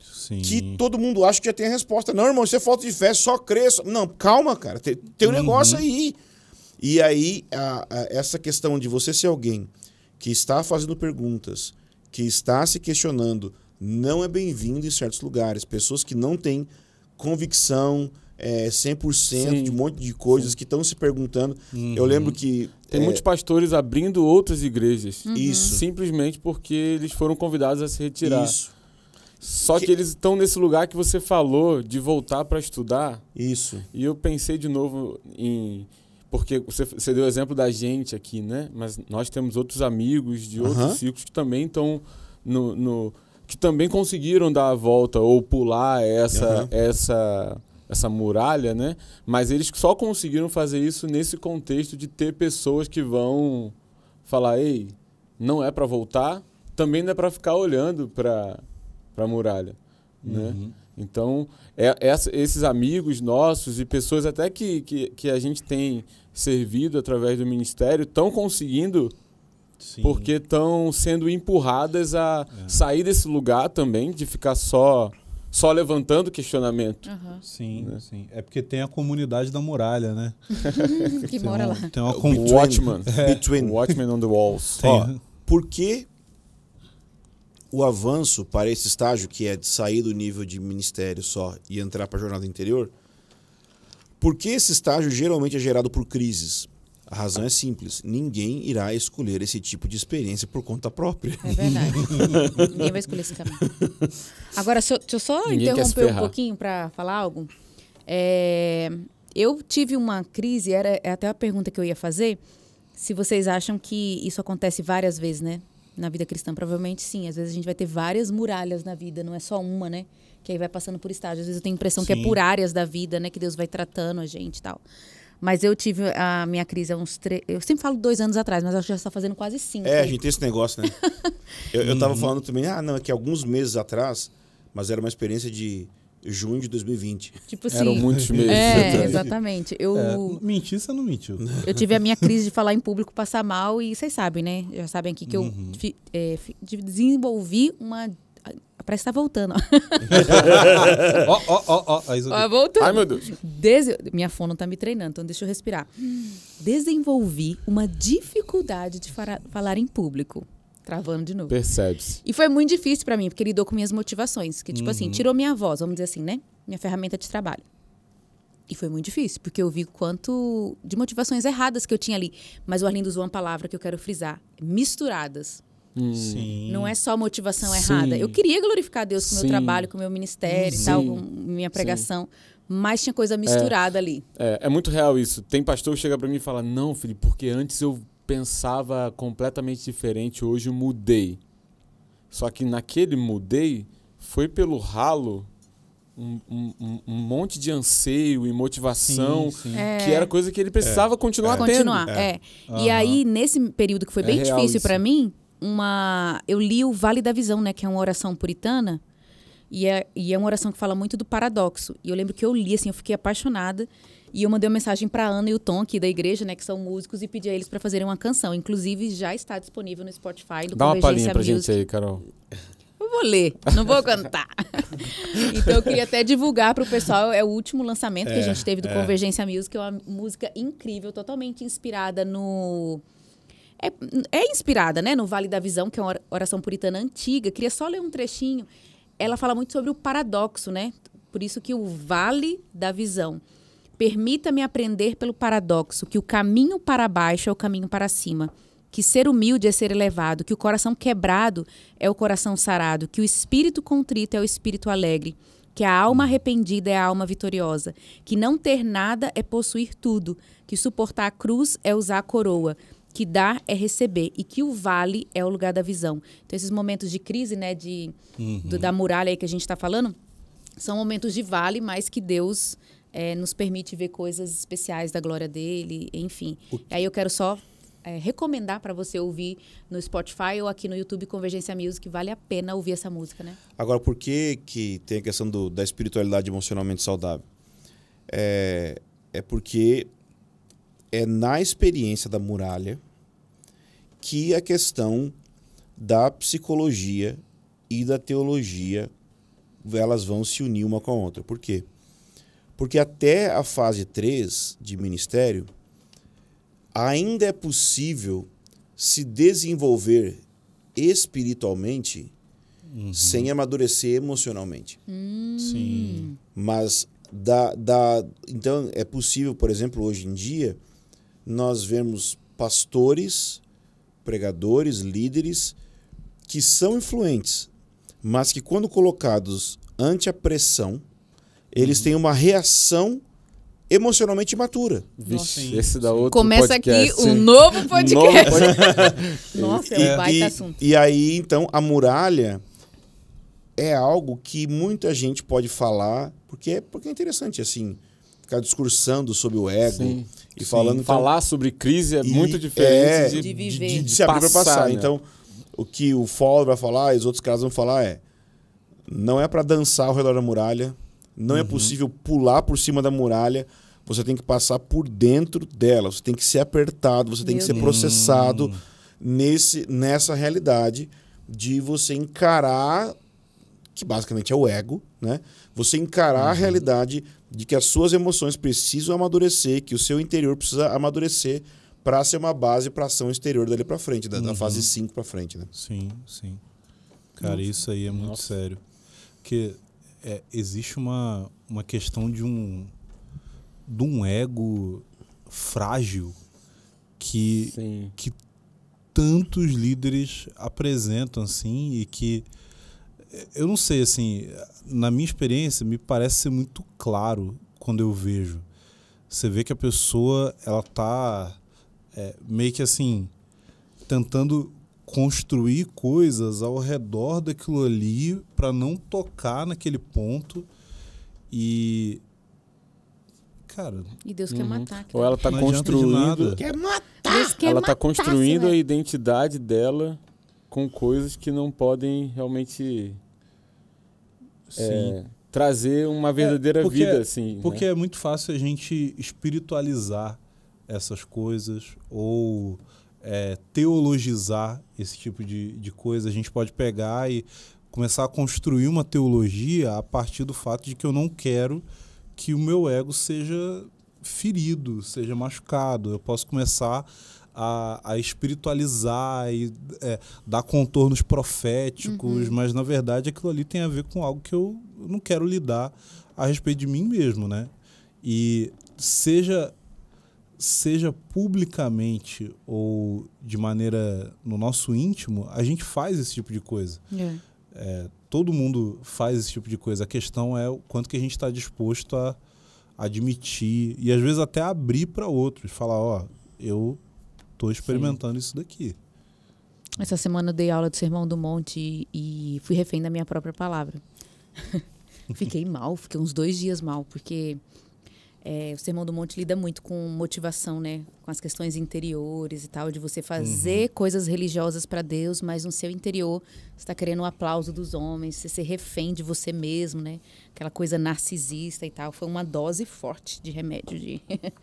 Sim. que todo mundo acha que já tem a resposta. Não, irmão, você é falta de fé, só cresça. Não, calma, cara. Tem, tem um uhum. negócio aí. E aí, a, a, essa questão de você ser alguém que está fazendo perguntas, que está se questionando, não é bem-vindo em certos lugares. Pessoas que não têm convicção, é, 100% Sim. de um monte de coisas Sim. que estão se perguntando. Uhum. Eu lembro que. Tem é... muitos pastores abrindo outras igrejas. Uhum. Isso. Simplesmente porque eles foram convidados a se retirar. Isso. Só que, que eles estão nesse lugar que você falou de voltar para estudar. Isso. E eu pensei de novo em. Porque você, você deu o exemplo da gente aqui, né? Mas nós temos outros amigos de outros uhum. ciclos que também estão no, no que também conseguiram dar a volta ou pular essa uhum. essa essa muralha, né? Mas eles só conseguiram fazer isso nesse contexto de ter pessoas que vão falar, ei, não é para voltar, também não é para ficar olhando para a muralha, né? uhum. né? Então, é, esses amigos nossos e pessoas até que, que, que, a gente tem servido através do ministério estão conseguindo, Sim. porque estão sendo empurradas a é. sair desse lugar também, de ficar só só levantando questionamento. Uhum. Sim, né? sim. É porque tem a comunidade da muralha, né? que tem mora um, lá. Tem uma com... Watchman, Watchman. É. Between. on the walls. Tem. Ó, por que o avanço para esse estágio, que é de sair do nível de ministério só e entrar para a jornada interior, por que esse estágio geralmente é gerado por crises? A razão é simples: ninguém irá escolher esse tipo de experiência por conta própria. É verdade. ninguém vai escolher esse caminho. Agora, se eu, deixa eu só ninguém interromper um pouquinho para falar algo. É, eu tive uma crise, era é até a pergunta que eu ia fazer, se vocês acham que isso acontece várias vezes, né? Na vida cristã, provavelmente sim. Às vezes a gente vai ter várias muralhas na vida, não é só uma, né? Que aí vai passando por estágios. Às vezes eu tenho a impressão sim. que é por áreas da vida, né? Que Deus vai tratando a gente e tal. Mas eu tive a minha crise há uns três. Eu sempre falo dois anos atrás, mas acho que já está fazendo quase cinco. É, aí. a gente tem esse negócio, né? eu, eu tava uhum. falando também, ah, não, é que alguns meses atrás, mas era uma experiência de junho de 2020. Tipo assim. Eram muitos meses. É, exatamente. Eu, é, mentir, você não mentiu. Eu tive a minha crise de falar em público, passar mal, e vocês sabem, né? Já sabem aqui que uhum. eu é, desenvolvi uma Parece que tá voltando, ó. Ó, ó, ó, ó. Voltando. Ai, meu Deus. desde Minha fono tá me treinando, então deixa eu respirar. Desenvolvi uma dificuldade de falar em público. Travando de novo. Percebe-se. E foi muito difícil para mim, porque lidou com minhas motivações. Que, tipo assim, uhum. assim, tirou minha voz, vamos dizer assim, né? Minha ferramenta de trabalho. E foi muito difícil, porque eu vi quanto de motivações erradas que eu tinha ali. Mas o Arlindo usou uma palavra que eu quero frisar: misturadas. Não é só motivação Sim. errada. Eu queria glorificar Deus com o meu trabalho, com o meu ministério Sim. e tal, com minha pregação. Sim mas tinha coisa misturada é, ali. É, é, muito real isso. Tem pastor que chega para mim e fala: Não, filho, porque antes eu pensava completamente diferente, hoje eu mudei. Só que naquele mudei foi pelo ralo. Um, um, um monte de anseio e motivação, sim, sim. que era coisa que ele precisava é. continuar é. tendo. Continuar, é. é. E uhum. aí, nesse período que foi bem difícil para mim, uma. Eu li o Vale da Visão, né? Que é uma oração puritana. E é, e é uma oração que fala muito do paradoxo. E eu lembro que eu li, assim, eu fiquei apaixonada. E eu mandei uma mensagem para Ana e o Tom aqui da igreja, né, que são músicos, e pedi a eles para fazerem uma canção. Inclusive, já está disponível no Spotify do Dá uma palhinha pra Music. gente aí, Carol. Eu vou ler, não vou cantar. então eu queria até divulgar para o pessoal, é o último lançamento é, que a é, gente teve do é. Convergência Music, é uma música incrível, totalmente inspirada no é, é inspirada, né? No Vale da Visão, que é uma oração puritana antiga. Queria só ler um trechinho. Ela fala muito sobre o paradoxo, né? Por isso que o Vale da Visão. Permita-me aprender pelo paradoxo, que o caminho para baixo é o caminho para cima, que ser humilde é ser elevado, que o coração quebrado é o coração sarado, que o espírito contrito é o espírito alegre, que a alma arrependida é a alma vitoriosa, que não ter nada é possuir tudo, que suportar a cruz é usar a coroa, que dar é receber e que o vale é o lugar da visão. Então, esses momentos de crise, né, de, uhum. do, da muralha aí que a gente está falando, são momentos de vale, mas que Deus é, nos permite ver coisas especiais da glória dele, enfim. Aí eu quero só é, recomendar para você ouvir no Spotify ou aqui no YouTube Convergência Music, vale a pena ouvir essa música, né? Agora, por que, que tem a questão do, da espiritualidade emocionalmente saudável? É, é porque é na experiência da muralha que a questão da psicologia e da teologia elas vão se unir uma com a outra. Por quê? Porque até a fase 3 de ministério ainda é possível se desenvolver espiritualmente uhum. sem amadurecer emocionalmente. Hum. Sim. Mas da, da então é possível, por exemplo, hoje em dia, nós vemos pastores, pregadores, líderes que são influentes, mas que quando colocados ante a pressão, eles uhum. têm uma reação emocionalmente imatura. Nossa, esse da outro Começa podcast, aqui o um novo podcast. novo podcast. Nossa, é um baita e, assunto. E aí, então, a muralha é algo que muita gente pode falar, porque, é, porque é interessante, assim ficar discursando sobre o ego Sim. e falando. Falar então, sobre crise é muito é, diferente é, de, de, de, de, se abrir para passar. Né? Então, o que o Fowler vai falar e os outros caras vão falar é: não é para dançar ao redor da muralha, não é uhum. é possível pular por cima da muralha. Você tem que passar por dentro dela, você tem que ser apertado, você tem Meu que ser Deus. processado hum. nesse, nessa realidade de você encarar que basicamente é o ego, né? Você encarar uhum. a realidade de que as suas emoções precisam amadurecer, que o seu interior precisa amadurecer para ser uma base para ação exterior dali para frente, da, uhum. da fase 5 uhum. para frente, né? Sim, sim. Cara, Nossa. isso aí é muito Nossa. sério. Porque é, existe uma, uma questão de um de um ego frágil que que tantos líderes apresentam assim e que eu não sei, assim, na minha experiência, me parece ser muito claro quando eu vejo. Você vê que a pessoa, ela tá é, meio que assim, tentando construir coisas ao redor daquilo ali para não tocar naquele ponto e cara e Deus uhum. quer matar cara. ou ela tá não construindo quer matar Deus tá quer ela matar, tá construindo a identidade dela com coisas que não podem realmente é, trazer uma verdadeira é, porque, vida, assim. Né? Porque né? é muito fácil a gente espiritualizar essas coisas ou é, teologizar esse tipo de, de coisa. A gente pode pegar e começar a construir uma teologia a partir do fato de que eu não quero que o meu ego seja ferido, seja machucado. Eu posso começar a, a espiritualizar e é, dar contornos proféticos, uhum. mas na verdade aquilo ali tem a ver com algo que eu não quero lidar a respeito de mim mesmo, né? E seja seja publicamente ou de maneira no nosso íntimo, a gente faz esse tipo de coisa. É. É, todo mundo faz esse tipo de coisa. A questão é o quanto que a gente está disposto a admitir e às vezes até abrir para outros, falar, ó, eu estou experimentando Sim. isso daqui. Essa semana eu dei aula do Sermão do Monte e fui refém da minha própria palavra. fiquei mal, fiquei uns dois dias mal, porque é, o Sermão do Monte lida muito com motivação, né? Com as questões interiores e tal, de você fazer uhum. coisas religiosas para Deus, mas no seu interior você está querendo o um aplauso dos homens, você ser refém de você mesmo, né? Aquela coisa narcisista e tal. Foi uma dose forte de remédio de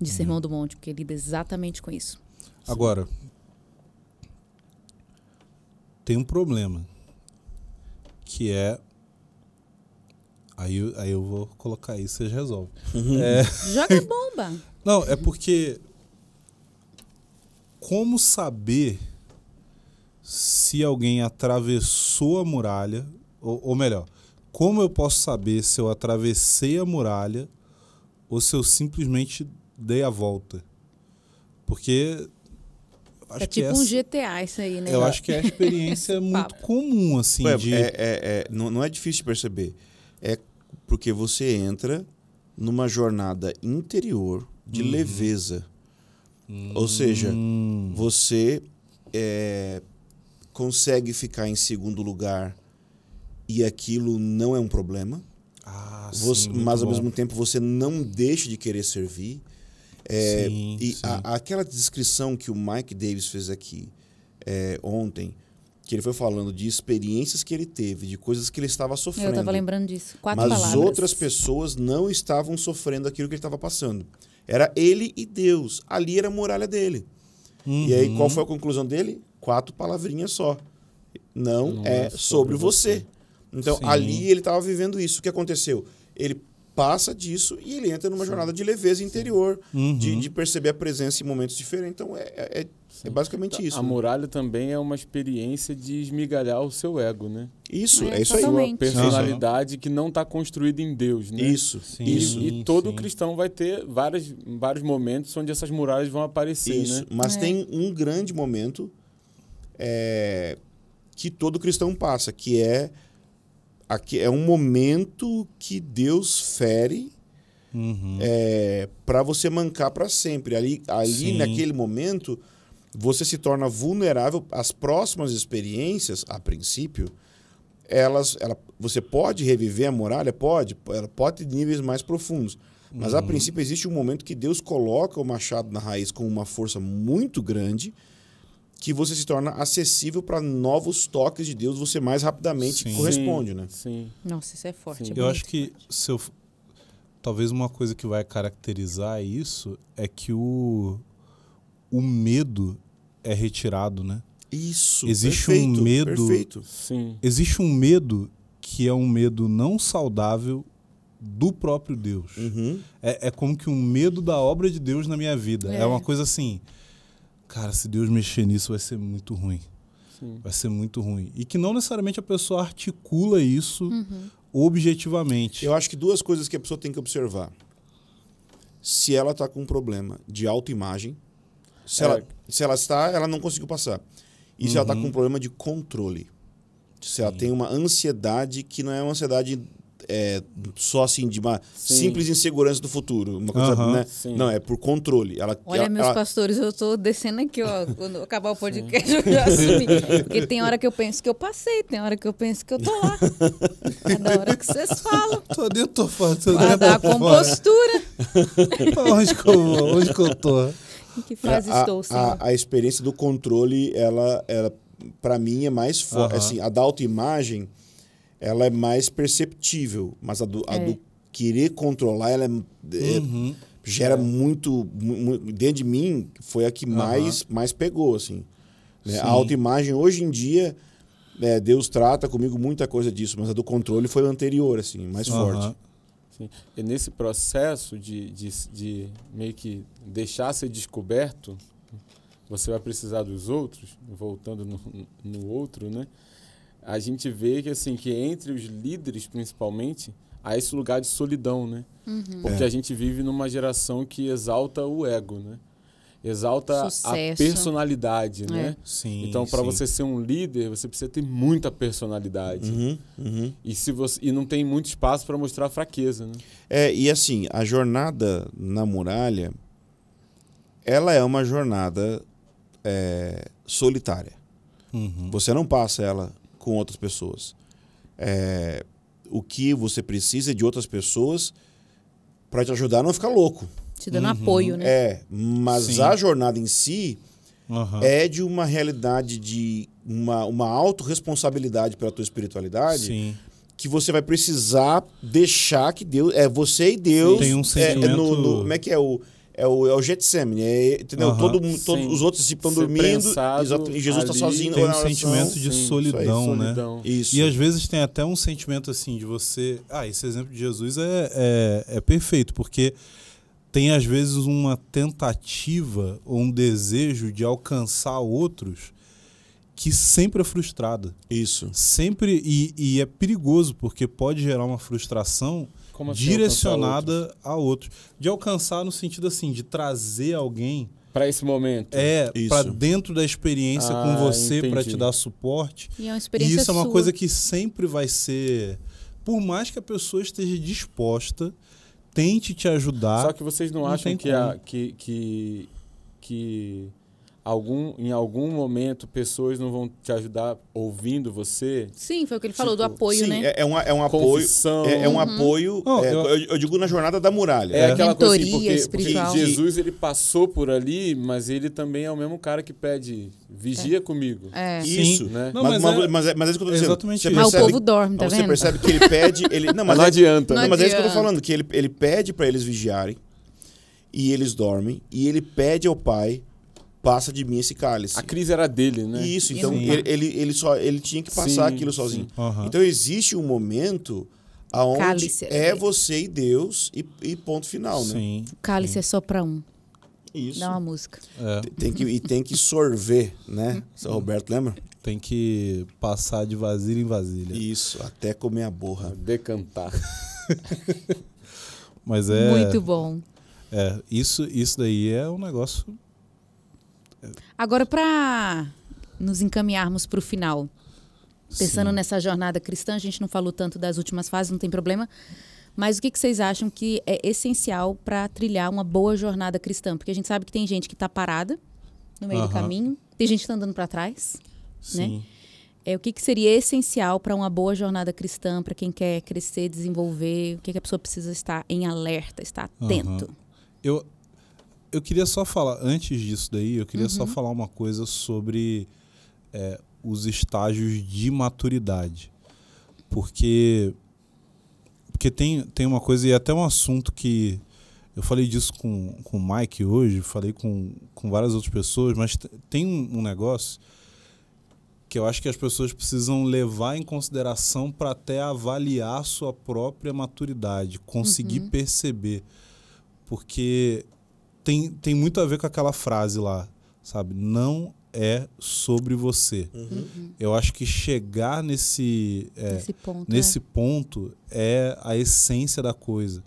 de uhum. Sermão do Monte, porque é lida exatamente com isso. Agora, tem um problema, que é Aí, aí eu vou colocar isso e você resolve. Uhum. É... Joga bomba! Não, é porque. Como saber se alguém atravessou a muralha? Ou, ou, melhor, como eu posso saber se eu atravessei a muralha ou se eu simplesmente dei a volta. Porque. é tipo é essa, um GTA isso aí, né? Eu acho que é a experiência muito comum, assim. Ué, de... É, é, é, é, não, não é difícil de perceber. É porque você entra numa jornada interior de uhum. leveza. Ou seja, hum. você é, consegue ficar em segundo lugar e aquilo não é um problema. Ah, você, sim, mas ao mesmo tempo você não deixa de querer servir. É, sim, e sim. A, aquela descrição que o Mike Davis fez aqui é, ontem, que ele foi falando de experiências que ele teve, de coisas que ele estava sofrendo. Eu estava lembrando disso. Quatro mas palavras. outras pessoas não estavam sofrendo aquilo que ele estava passando. Era ele e Deus. Ali era a muralha dele. Uhum. E aí, qual uhum. foi a conclusão dele? Quatro palavrinhas só. Não, não é, é sobre, sobre você. você. Então, Sim. ali ele estava vivendo isso. O que aconteceu? Ele passa disso e ele entra numa Sim. jornada de leveza interior, uhum. de, de, perceber a presença em momentos diferentes. Então é, é, é, é basicamente tá, isso. A né? muralha também é uma experiência de esmigalhar o seu ego, né? Isso, é, é isso aí. Sua personalidade que não está construída em Deus, né? Isso, sim, isso. E todo sim. cristão vai ter várias, vários momentos onde essas muralhas vão aparecer, isso. né? Mas é. tem um grande momento é, que todo cristão passa, que é aqui é um momento que Deus fere uhum. é, para você mancar para sempre. Ali, ali naquele momento, você se torna vulnerável às próximas experiências, a princípio. Elas, ela, você pode reviver a muralha? Pode, ela pode ter níveis mais profundos. Mas, uhum. a princípio, existe um momento que Deus coloca o machado na raiz com uma força muito grande que você se torna acessível para novos toques de Deus, você mais rapidamente sim. corresponde, sim, né? Sim. Nossa, isso é forte. É eu acho que talvez uma coisa que vai caracterizar isso é que o, o medo é retirado, né? Isso. Existe perfeito, um medo. Perfeito. Sim. Existe um medo que é um medo não saudável do próprio Deus. Uhum. É, é como que um medo da obra de Deus na minha vida. é, é uma coisa assim cara, se Deus mexer nisso vai ser muito ruim. Sim. Vai ser muito ruim. E que não necessariamente a pessoa articula isso uhum. objetivamente. Eu acho que duas coisas que a pessoa tem que observar. Se ela está com um problema de autoimagem, se, é. ela, se ela está, ela não conseguiu passar. E uhum. se ela está com uhum. um problema de controle. Se Sim. ela tem uma ansiedade que não é uma ansiedade é, só assim de uma Sim. simples insegurança do futuro. Uma coisa, uhum. né? Não, é por controle. Ela, Olha, ela, meus ela... pastores, eu tô descendo aqui, ó. Quando acabar o podcast, Sim. eu já assumi. Porque tem hora que eu penso que eu passei, tem hora que eu penso que eu tô lá. Cada é hora que vocês falam. Tô dentro, tô fora. Tô dentro, da compostura. onde, que eu, onde que eu tô? que fase a, estou, a, a, a, experiência do controle, ela, ela para mim, é mais forte. Uhum. Assim, a da autoimagem... imagem ela é mais perceptível, mas a do, é. a do é. querer controlar, ela é, é uhum. gera é. muito, muito, Dentro de mim, foi a que uhum. mais, mais pegou, assim. Né? A autoimagem, hoje em dia, é, Deus trata comigo muita coisa disso, mas a do controle foi anterior, assim, mais uhum. forte. Sim. E nesse processo de, de, de meio que deixar ser descoberto, você vai precisar dos outros, voltando no, no outro, né? a gente vê que assim que entre os líderes principalmente há esse lugar de solidão, né? Uhum. Porque é. a gente vive numa geração que exalta o ego, né? Exalta Sucesso. a personalidade, né? é. né? Sim, então, para você ser um líder, você precisa ter muita personalidade. Uhum, uhum. E, se você, e não tem muito espaço para mostrar fraqueza, né? É, e assim, a jornada na muralha, ela é uma jornada é, solitária. Uhum. Você não passa ela com outras pessoas. É, o que você precisa é de outras pessoas para te ajudar a não ficar louco. Te dando uhum. apoio, né? É, mas Sim. a jornada em si uhum. é de uma realidade de uma, uma autorresponsabilidade pela tua espiritualidade. Sim que você vai precisar deixar que Deus. É você e Deus. Tem um sentimento. É, é, no, no, como é que é o é o, é o Getsemane, é, entendeu? Uhum, todo, todos os outros assim, estão dormindo e Jesus está sozinho. Tem um sentimento de sim, solidão, isso aí, solidão, né? Isso. E às vezes tem até um sentimento assim de você. Ah, esse exemplo de Jesus é, é, é perfeito, porque tem às vezes uma tentativa ou um desejo de alcançar outros que sempre é frustrada. Isso. Sempre. E, e é perigoso, porque pode gerar uma frustração como assim direcionada a outros. De alcançar no sentido assim, de trazer alguém para esse momento. É, para dentro da experiência ah, com você para te dar suporte. E, é uma experiência e isso sua. é uma coisa que sempre vai ser, por mais que a pessoa esteja disposta, tente te ajudar. Só que vocês não, não acham que, a, que que que algum, em algum momento pessoas não vão te ajudar ouvindo você? Sim, foi o que ele tipo, falou, do tipo, apoio, sim, né? É, é, é um apoio. É, é, um uhum. apoio. Oh, é, eu, eu, digo na jornada da muralha. É, aquela Mentoria coisa assim, porque, espiritual. Porque Jesus ele passou por ali, mas ele também é o mesmo cara que pede. Vigia é. comigo. É. Isso. Sim. Né? Não, mas, mas, mas, é mas, é, mas, é isso que eu tô dizendo. Exatamente isso. Percebe, ah, o povo dorme, tá Você percebe que ele pede... Ele, não, mas não é, adianta. Não, não, né? mas é isso que eu tô falando. Que ele, ele pede para eles vigiarem. E eles dormem. E ele pede ao pai passa de mim esse cálice. A crise era dele, né? Isso, então ele, ele, só, ele tinha que passar sim, aquilo sozinho. Uhum. Então existe um momento aonde é né? você e Deus e, e ponto final, né? sim. né? O cálice é só para um. Isso. Dá uma música. É. Tem que, e tem que sorver, né? São Roberto, lembra? Tem que passar de vasilha em vasilha. Isso, até comer a borra. Decantar. Mas é... Muito bom. É, isso, isso daí é um negócio Agora, para nos encaminharmos para o final, pensando Sim. nessa jornada cristã, a gente não falou tanto das últimas fases, não tem problema. Mas o que, que vocês acham que é essencial para trilhar uma boa jornada cristã? Porque a gente sabe que tem gente que está parada no meio uh -huh. do caminho, tem gente que está andando para trás, né? Sim. né? É, o que, que seria essencial para uma boa jornada cristã, para quem quer crescer, desenvolver? O que, que, a pessoa precisa estar em alerta, estar atento? Uh -huh. Eu, eu queria só falar, antes disso daí, eu queria uhum. só falar uma coisa sobre é, os estágios de maturidade. Porque, porque tem, tem uma coisa, e é até um assunto que eu falei disso com, com o Mike hoje, falei com, com várias outras pessoas, mas tem um, um negócio que eu acho que as pessoas precisam levar em consideração para até avaliar sua própria maturidade, conseguir uhum. perceber. Porque tem, tem muito a ver com aquela frase lá, sabe? Não é sobre você. Uhum. Eu acho que chegar nesse, é, ponto, nesse é. ponto é a essência da coisa.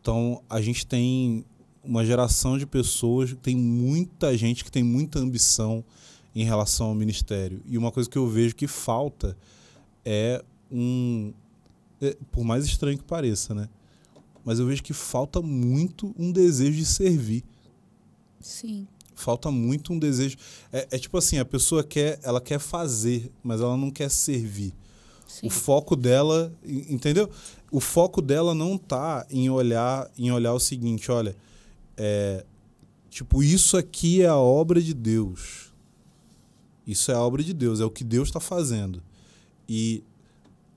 Então, a gente tem uma geração de pessoas, tem muita gente que tem muita ambição em relação ao ministério. E uma coisa que eu vejo que falta é um. É, por mais estranho que pareça, né? mas eu vejo que falta muito um desejo de servir. Sim. Falta muito um desejo. É, é tipo assim, a pessoa quer, ela quer fazer, mas ela não quer servir. Sim. O foco dela, entendeu? O foco dela não tá em olhar, em olhar o seguinte, olha, é, tipo isso aqui é a obra de Deus. Isso é a obra de Deus, é o que Deus está fazendo. E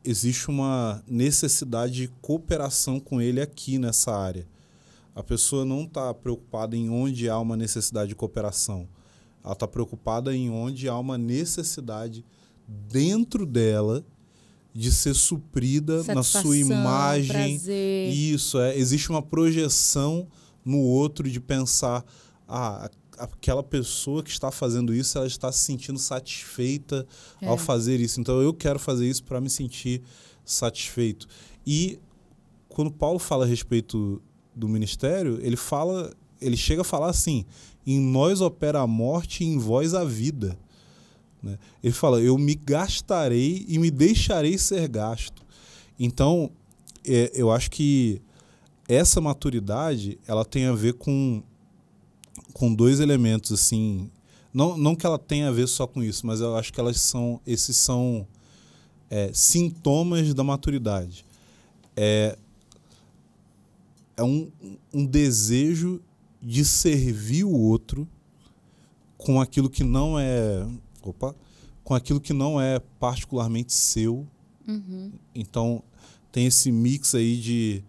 existe uma necessidade de cooperação com ele aqui nessa área. A pessoa não está preocupada em onde há uma necessidade de cooperação. Ela está preocupada em onde há uma necessidade dentro dela de ser suprida Satisfação, na sua imagem. Prazer. Isso, é, existe uma projeção no outro de pensar, ah, aquela pessoa que está fazendo isso, ela está se sentindo satisfeita é. ao fazer isso. Então eu quero fazer isso para me sentir satisfeito. E quando Paulo fala a respeito do ministério, ele fala, ele chega a falar assim: "Em nós opera a morte, em vós a vida". Né? Ele fala: "Eu me gastarei e me deixarei ser gasto". Então, é, eu acho que essa maturidade ela tem a ver com com dois elementos assim. Não, não que ela tenha a ver só com isso, mas eu acho que elas são. Esses são é, sintomas da maturidade. É, é um, um desejo de servir o outro com aquilo que não é. Opa! Com aquilo que não é particularmente seu. Uhum. Então, tem esse mix aí de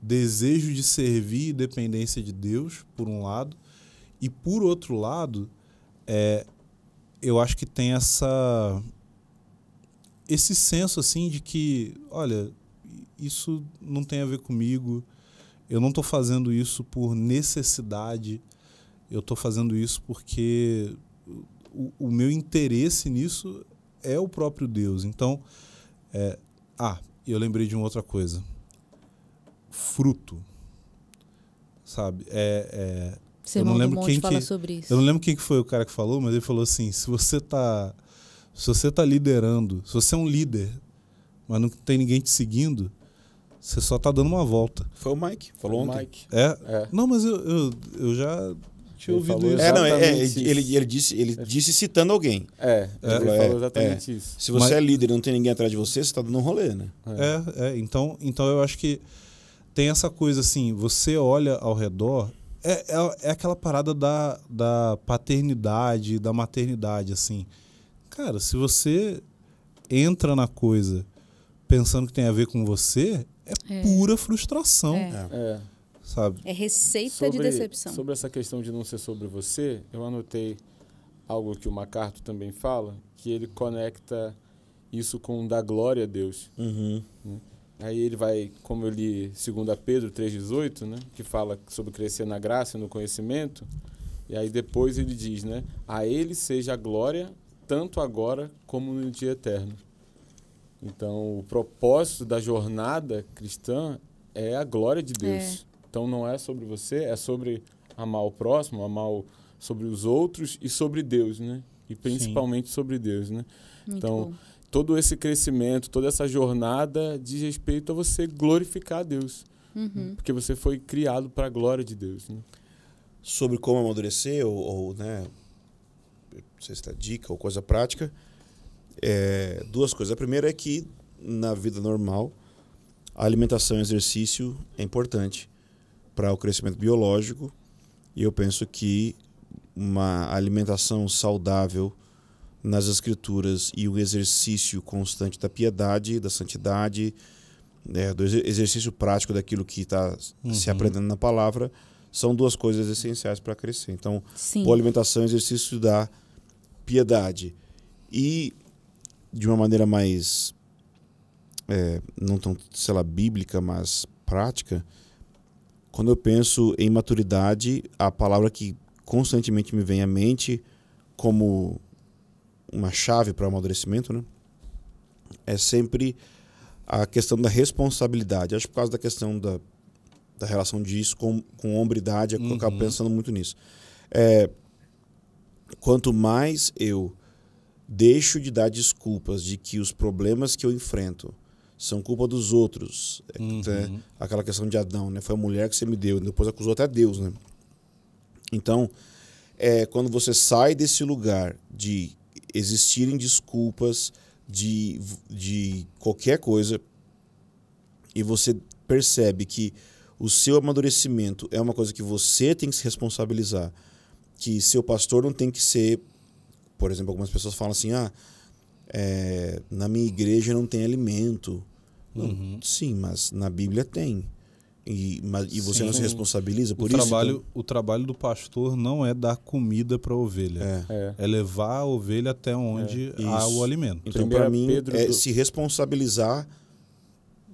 desejo de servir e dependência de Deus, por um lado, e por outro lado, é, eu acho que tem essa esse senso assim de que, olha, isso não tem a ver comigo. Eu não estou fazendo isso por necessidade. Eu estou fazendo isso porque o, o, meu interesse nisso é o próprio Deus. Então, é, ah, eu lembrei de uma outra coisa. Fruto, sabe? É, é Sermão eu não lembro quem que, sobre isso. Eu não lembro quem que foi o cara que falou, mas ele falou assim: se você está se você tá liderando, se você é um líder, mas não tem ninguém te seguindo, você só está dando uma volta. Foi o Mike, falou ontem. Mike. É? é. Não, mas eu, eu, eu já tinha ouvido isso. É, não, é, é ele, ele, disse, ele é. disse citando alguém. É, é ele é, falou exatamente é. isso. Se você Mas, é líder e não tem ninguém atrás de você, você está dando um rolê, né? É, é, então, então eu acho que tem essa coisa assim, você olha ao redor é, é, é, aquela parada da, da paternidade, da maternidade, assim. Cara, se você entra na coisa pensando que tem a ver com você, é, é. pura frustração. É. é. é. Sabe? É receita sobre, de decepção. Sobre essa questão de não ser sobre você, eu anotei algo que o MacArthur também fala, que ele conecta isso com o da glória a Deus. Uhum. Né? Aí ele vai, como eu li 2 Pedro 3,18, né? que fala sobre crescer na graça e no conhecimento. E aí depois ele diz, né? A ele seja a glória, tanto agora como no dia eterno. Então, o propósito da jornada cristã é a glória de Deus. É. Então, não é sobre você, é sobre amar o próximo, amar o, sobre os outros e sobre Deus, né? E principalmente Sim. sobre Deus, né? Muito então, bom todo esse crescimento, toda essa jornada diz respeito a você glorificar a Deus. Uhum. Porque você foi criado para a glória de Deus. Né? Sobre como amadurecer, ou, ou né, não sei se tá dica ou coisa prática, é, duas coisas. A primeira é que na vida normal, a alimentação e exercício é importante para o crescimento biológico e eu penso que uma alimentação saudável nas Escrituras e o exercício constante da piedade, da santidade, né, do exercício prático daquilo que está uhum. se aprendendo na palavra, são duas coisas essenciais para crescer. Então, Sim. boa alimentação e exercício da piedade. E, de uma maneira mais, é, não tão, sei lá, bíblica, mas prática, quando eu penso em maturidade, a palavra que constantemente me vem à mente como uma chave para o amadurecimento, né? É sempre a questão da responsabilidade. Acho que por causa da questão da, da relação disso com, com hombridade, é eu uhum. acabo pensando muito nisso. É, quanto mais eu deixo de dar desculpas de que os problemas que eu enfrento são culpa dos outros, é, uhum. Né? aquela questão de Adão, ah, né? Foi a mulher que você me deu, depois acusou até Deus, né? Então, é, quando você sai desse lugar de existirem desculpas de, de qualquer coisa e você percebe que o seu amadurecimento é uma coisa que você tem que se responsabilizar, que seu pastor não tem que ser. Por exemplo, algumas pessoas falam assim: ah, é, na minha igreja não tem alimento. Uhum. Sim, mas na Bíblia tem. E, mas, e você Sim. não se responsabiliza por o isso? Trabalho, então? O trabalho do pastor não é dar comida para a ovelha. É. é. é. levar a ovelha até onde é. há o alimento. Então, para é mim, Pedro é do... se responsabilizar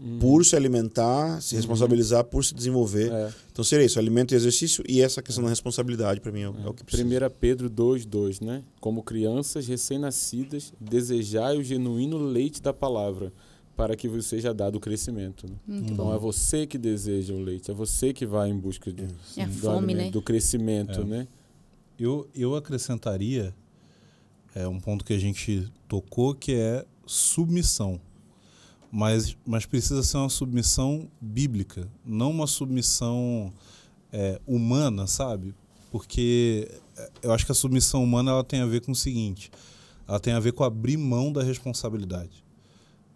hum. por se alimentar, se uhum. responsabilizar por se desenvolver. É. Então seria isso, alimento e exercício e essa questão da é. responsabilidade para mim é, o que precisa. 1 Pedro 2,2, né? Como crianças recém-nascidas, desejai o genuíno leite da palavra – para que vos seja dado o crescimento. Né? Hum. Então é você que deseja o leite, é você que vai em busca de, é do, fome, alimento, né? do crescimento, é. né? Eu, eu acrescentaria é, um ponto que a gente tocou que é submissão, mas mas precisa ser uma submissão bíblica, não uma submissão é, humana, sabe? Porque é, eu acho que a submissão humana ela tem a ver com o seguinte, ela tem a ver com abrir mão da responsabilidade.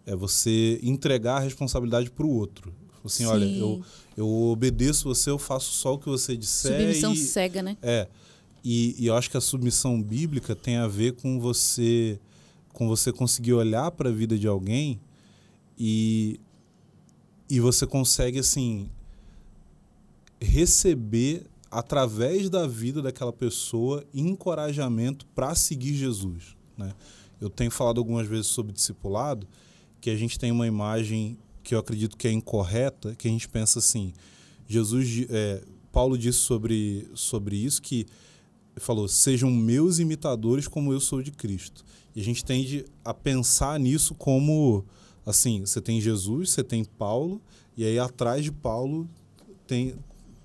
É você entregar a responsabilidade para o outro. Tipo assim, Sim. olha, eu, eu obedeço você, eu faço só o que você disser. Submissão e, cega, né? É. E, e eu acho que a submissão bíblica tem a ver com você com você conseguir olhar para a vida de alguém e e você consegue assim receber através da vida daquela pessoa encorajamento para seguir Jesus, né? Eu tenho falado algumas vezes sobre discipulado que a gente tem uma imagem que eu acredito que é incorreta, que a gente pensa assim, Jesus, é, Paulo disse sobre, sobre isso que falou, sejam meus imitadores como eu sou de Cristo. E a gente tende a pensar nisso como, assim, você tem Jesus, você tem Paulo, e aí atrás de Paulo tem,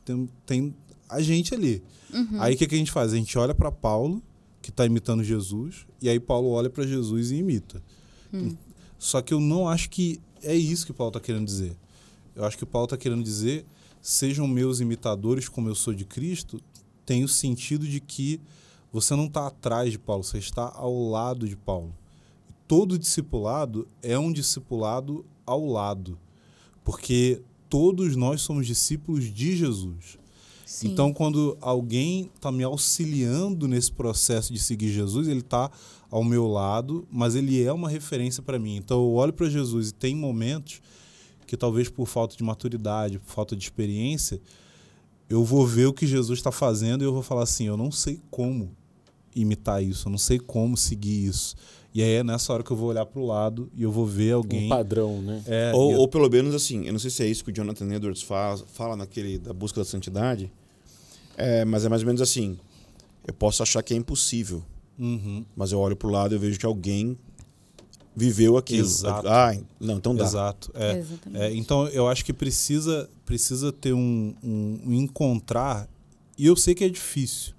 tem, tem a gente ali. Uhum. Aí o que, que a gente faz? A gente olha para Paulo, que está imitando Jesus, e aí Paulo olha para Jesus e imita. Uhum. Só que eu não acho que é isso que o Paulo está querendo dizer. Eu acho que o Paulo está querendo dizer: sejam meus imitadores como eu sou de Cristo, tem o sentido de que você não está atrás de Paulo, você está ao lado de Paulo. Todo discipulado é um discipulado ao lado, porque todos nós somos discípulos de Jesus. Sim. Então, quando alguém está me auxiliando nesse processo de seguir Jesus, ele está ao meu lado, mas ele é uma referência para mim. Então, eu olho para Jesus e tem momentos que talvez por falta de maturidade, por falta de experiência, eu vou ver o que Jesus está fazendo e eu vou falar assim: eu não sei como imitar isso, eu não sei como seguir isso. E aí é nessa hora que eu vou olhar para o lado e eu vou ver alguém. Um padrão, né? É, ou, eu... ou, pelo menos assim, eu não sei se é isso que o Jonathan Edwards faz, fala naquele da busca da santidade, é, mas é mais ou menos assim. Eu posso achar que é impossível, uhum. mas eu olho para o lado e eu vejo que alguém viveu aquilo. Exato. Ah, não, então dá. Exato. É, é, então eu acho que precisa precisa ter um, um, um encontrar e eu sei que é difícil.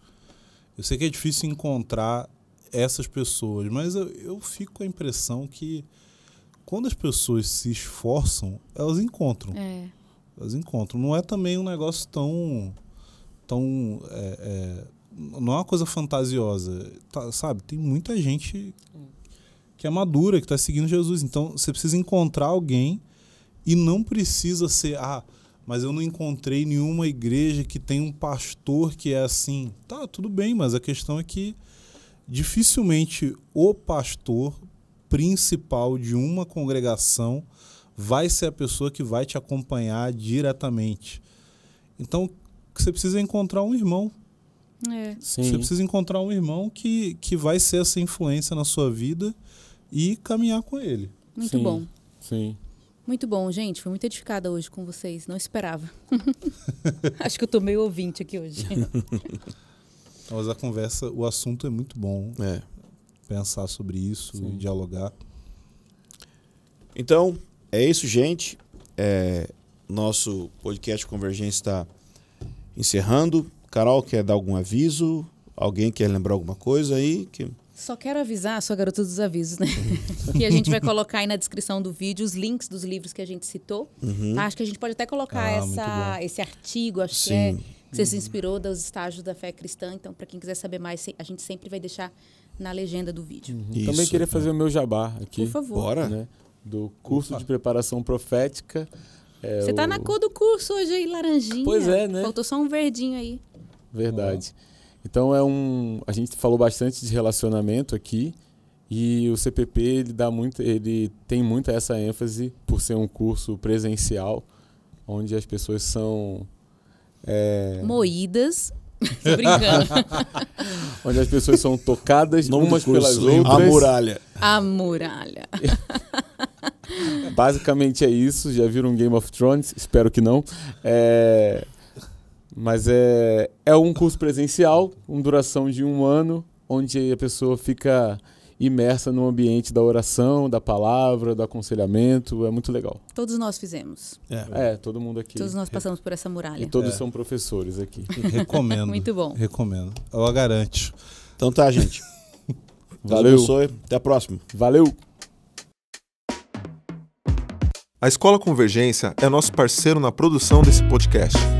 Eu sei que é difícil encontrar essas pessoas, mas eu, eu fico com a impressão que quando as pessoas se esforçam, elas encontram. É. Elas encontram. Não é também um negócio tão. tão é, é, não é uma coisa fantasiosa. Tá, sabe? Tem muita gente que é madura, que está seguindo Jesus. Então você precisa encontrar alguém e não precisa ser. Ah, mas eu não encontrei nenhuma igreja que tem um pastor que é assim. Tá, tudo bem, mas a questão é que dificilmente o pastor principal de uma congregação vai ser a pessoa que vai te acompanhar diretamente. Então, você precisa encontrar um irmão. É. Você precisa encontrar um irmão que, que vai ser essa influência na sua vida e caminhar com ele. Muito Sim. bom. Sim. Muito bom, gente. Fui muito edificada hoje com vocês. Não esperava. Acho que eu tô meio ouvinte aqui hoje. Mas a conversa, o assunto é muito bom. É. Pensar sobre isso Sim. dialogar. Então, é isso, gente. É, nosso podcast Convergência está encerrando. Carol, quer dar algum aviso? Alguém quer lembrar alguma coisa aí? Que... Só quero avisar, sou a garota dos avisos, né? que a gente vai colocar aí na descrição do vídeo os links dos livros que a gente citou. Uhum. Acho que a gente pode até colocar ah, essa, esse artigo, acho Sim. que é você se uhum. inspirou dos estágios da fé cristã, então para quem quiser saber mais, a gente sempre vai deixar na legenda do vídeo. Uhum. Isso, Também queria fazer o meu jabá aqui. Por favor. Bora. Né? Do curso Ufa. de preparação profética. É Você está na cor do curso hoje aí, laranjinha. Pois é, né? Faltou só um verdinho aí. Verdade. Uhum. Então é um, a gente falou bastante de relacionamento aqui e o CPP ele dá muito, ele tem muita essa ênfase por ser um curso presencial, onde as pessoas são é... Moídas. brincando. Onde as pessoas são tocadas Não umas pelas outras. A muralha. A muralha. Basicamente é isso. Já viram Game of Thrones? Espero que não. É... Mas é... é um curso presencial, com duração de um ano, onde a pessoa fica imersa no ambiente da oração, da palavra, do aconselhamento. É muito legal. Todos nós fizemos. É, é todo mundo aqui. Todos nós passamos por essa muralha. E todos é. são professores aqui. Recomendo. muito bom. Recomendo. Eu a garanto. Então tá, gente. Valeu. abençoe. Até a próxima. Valeu. A Escola Convergência é nosso parceiro na produção desse podcast.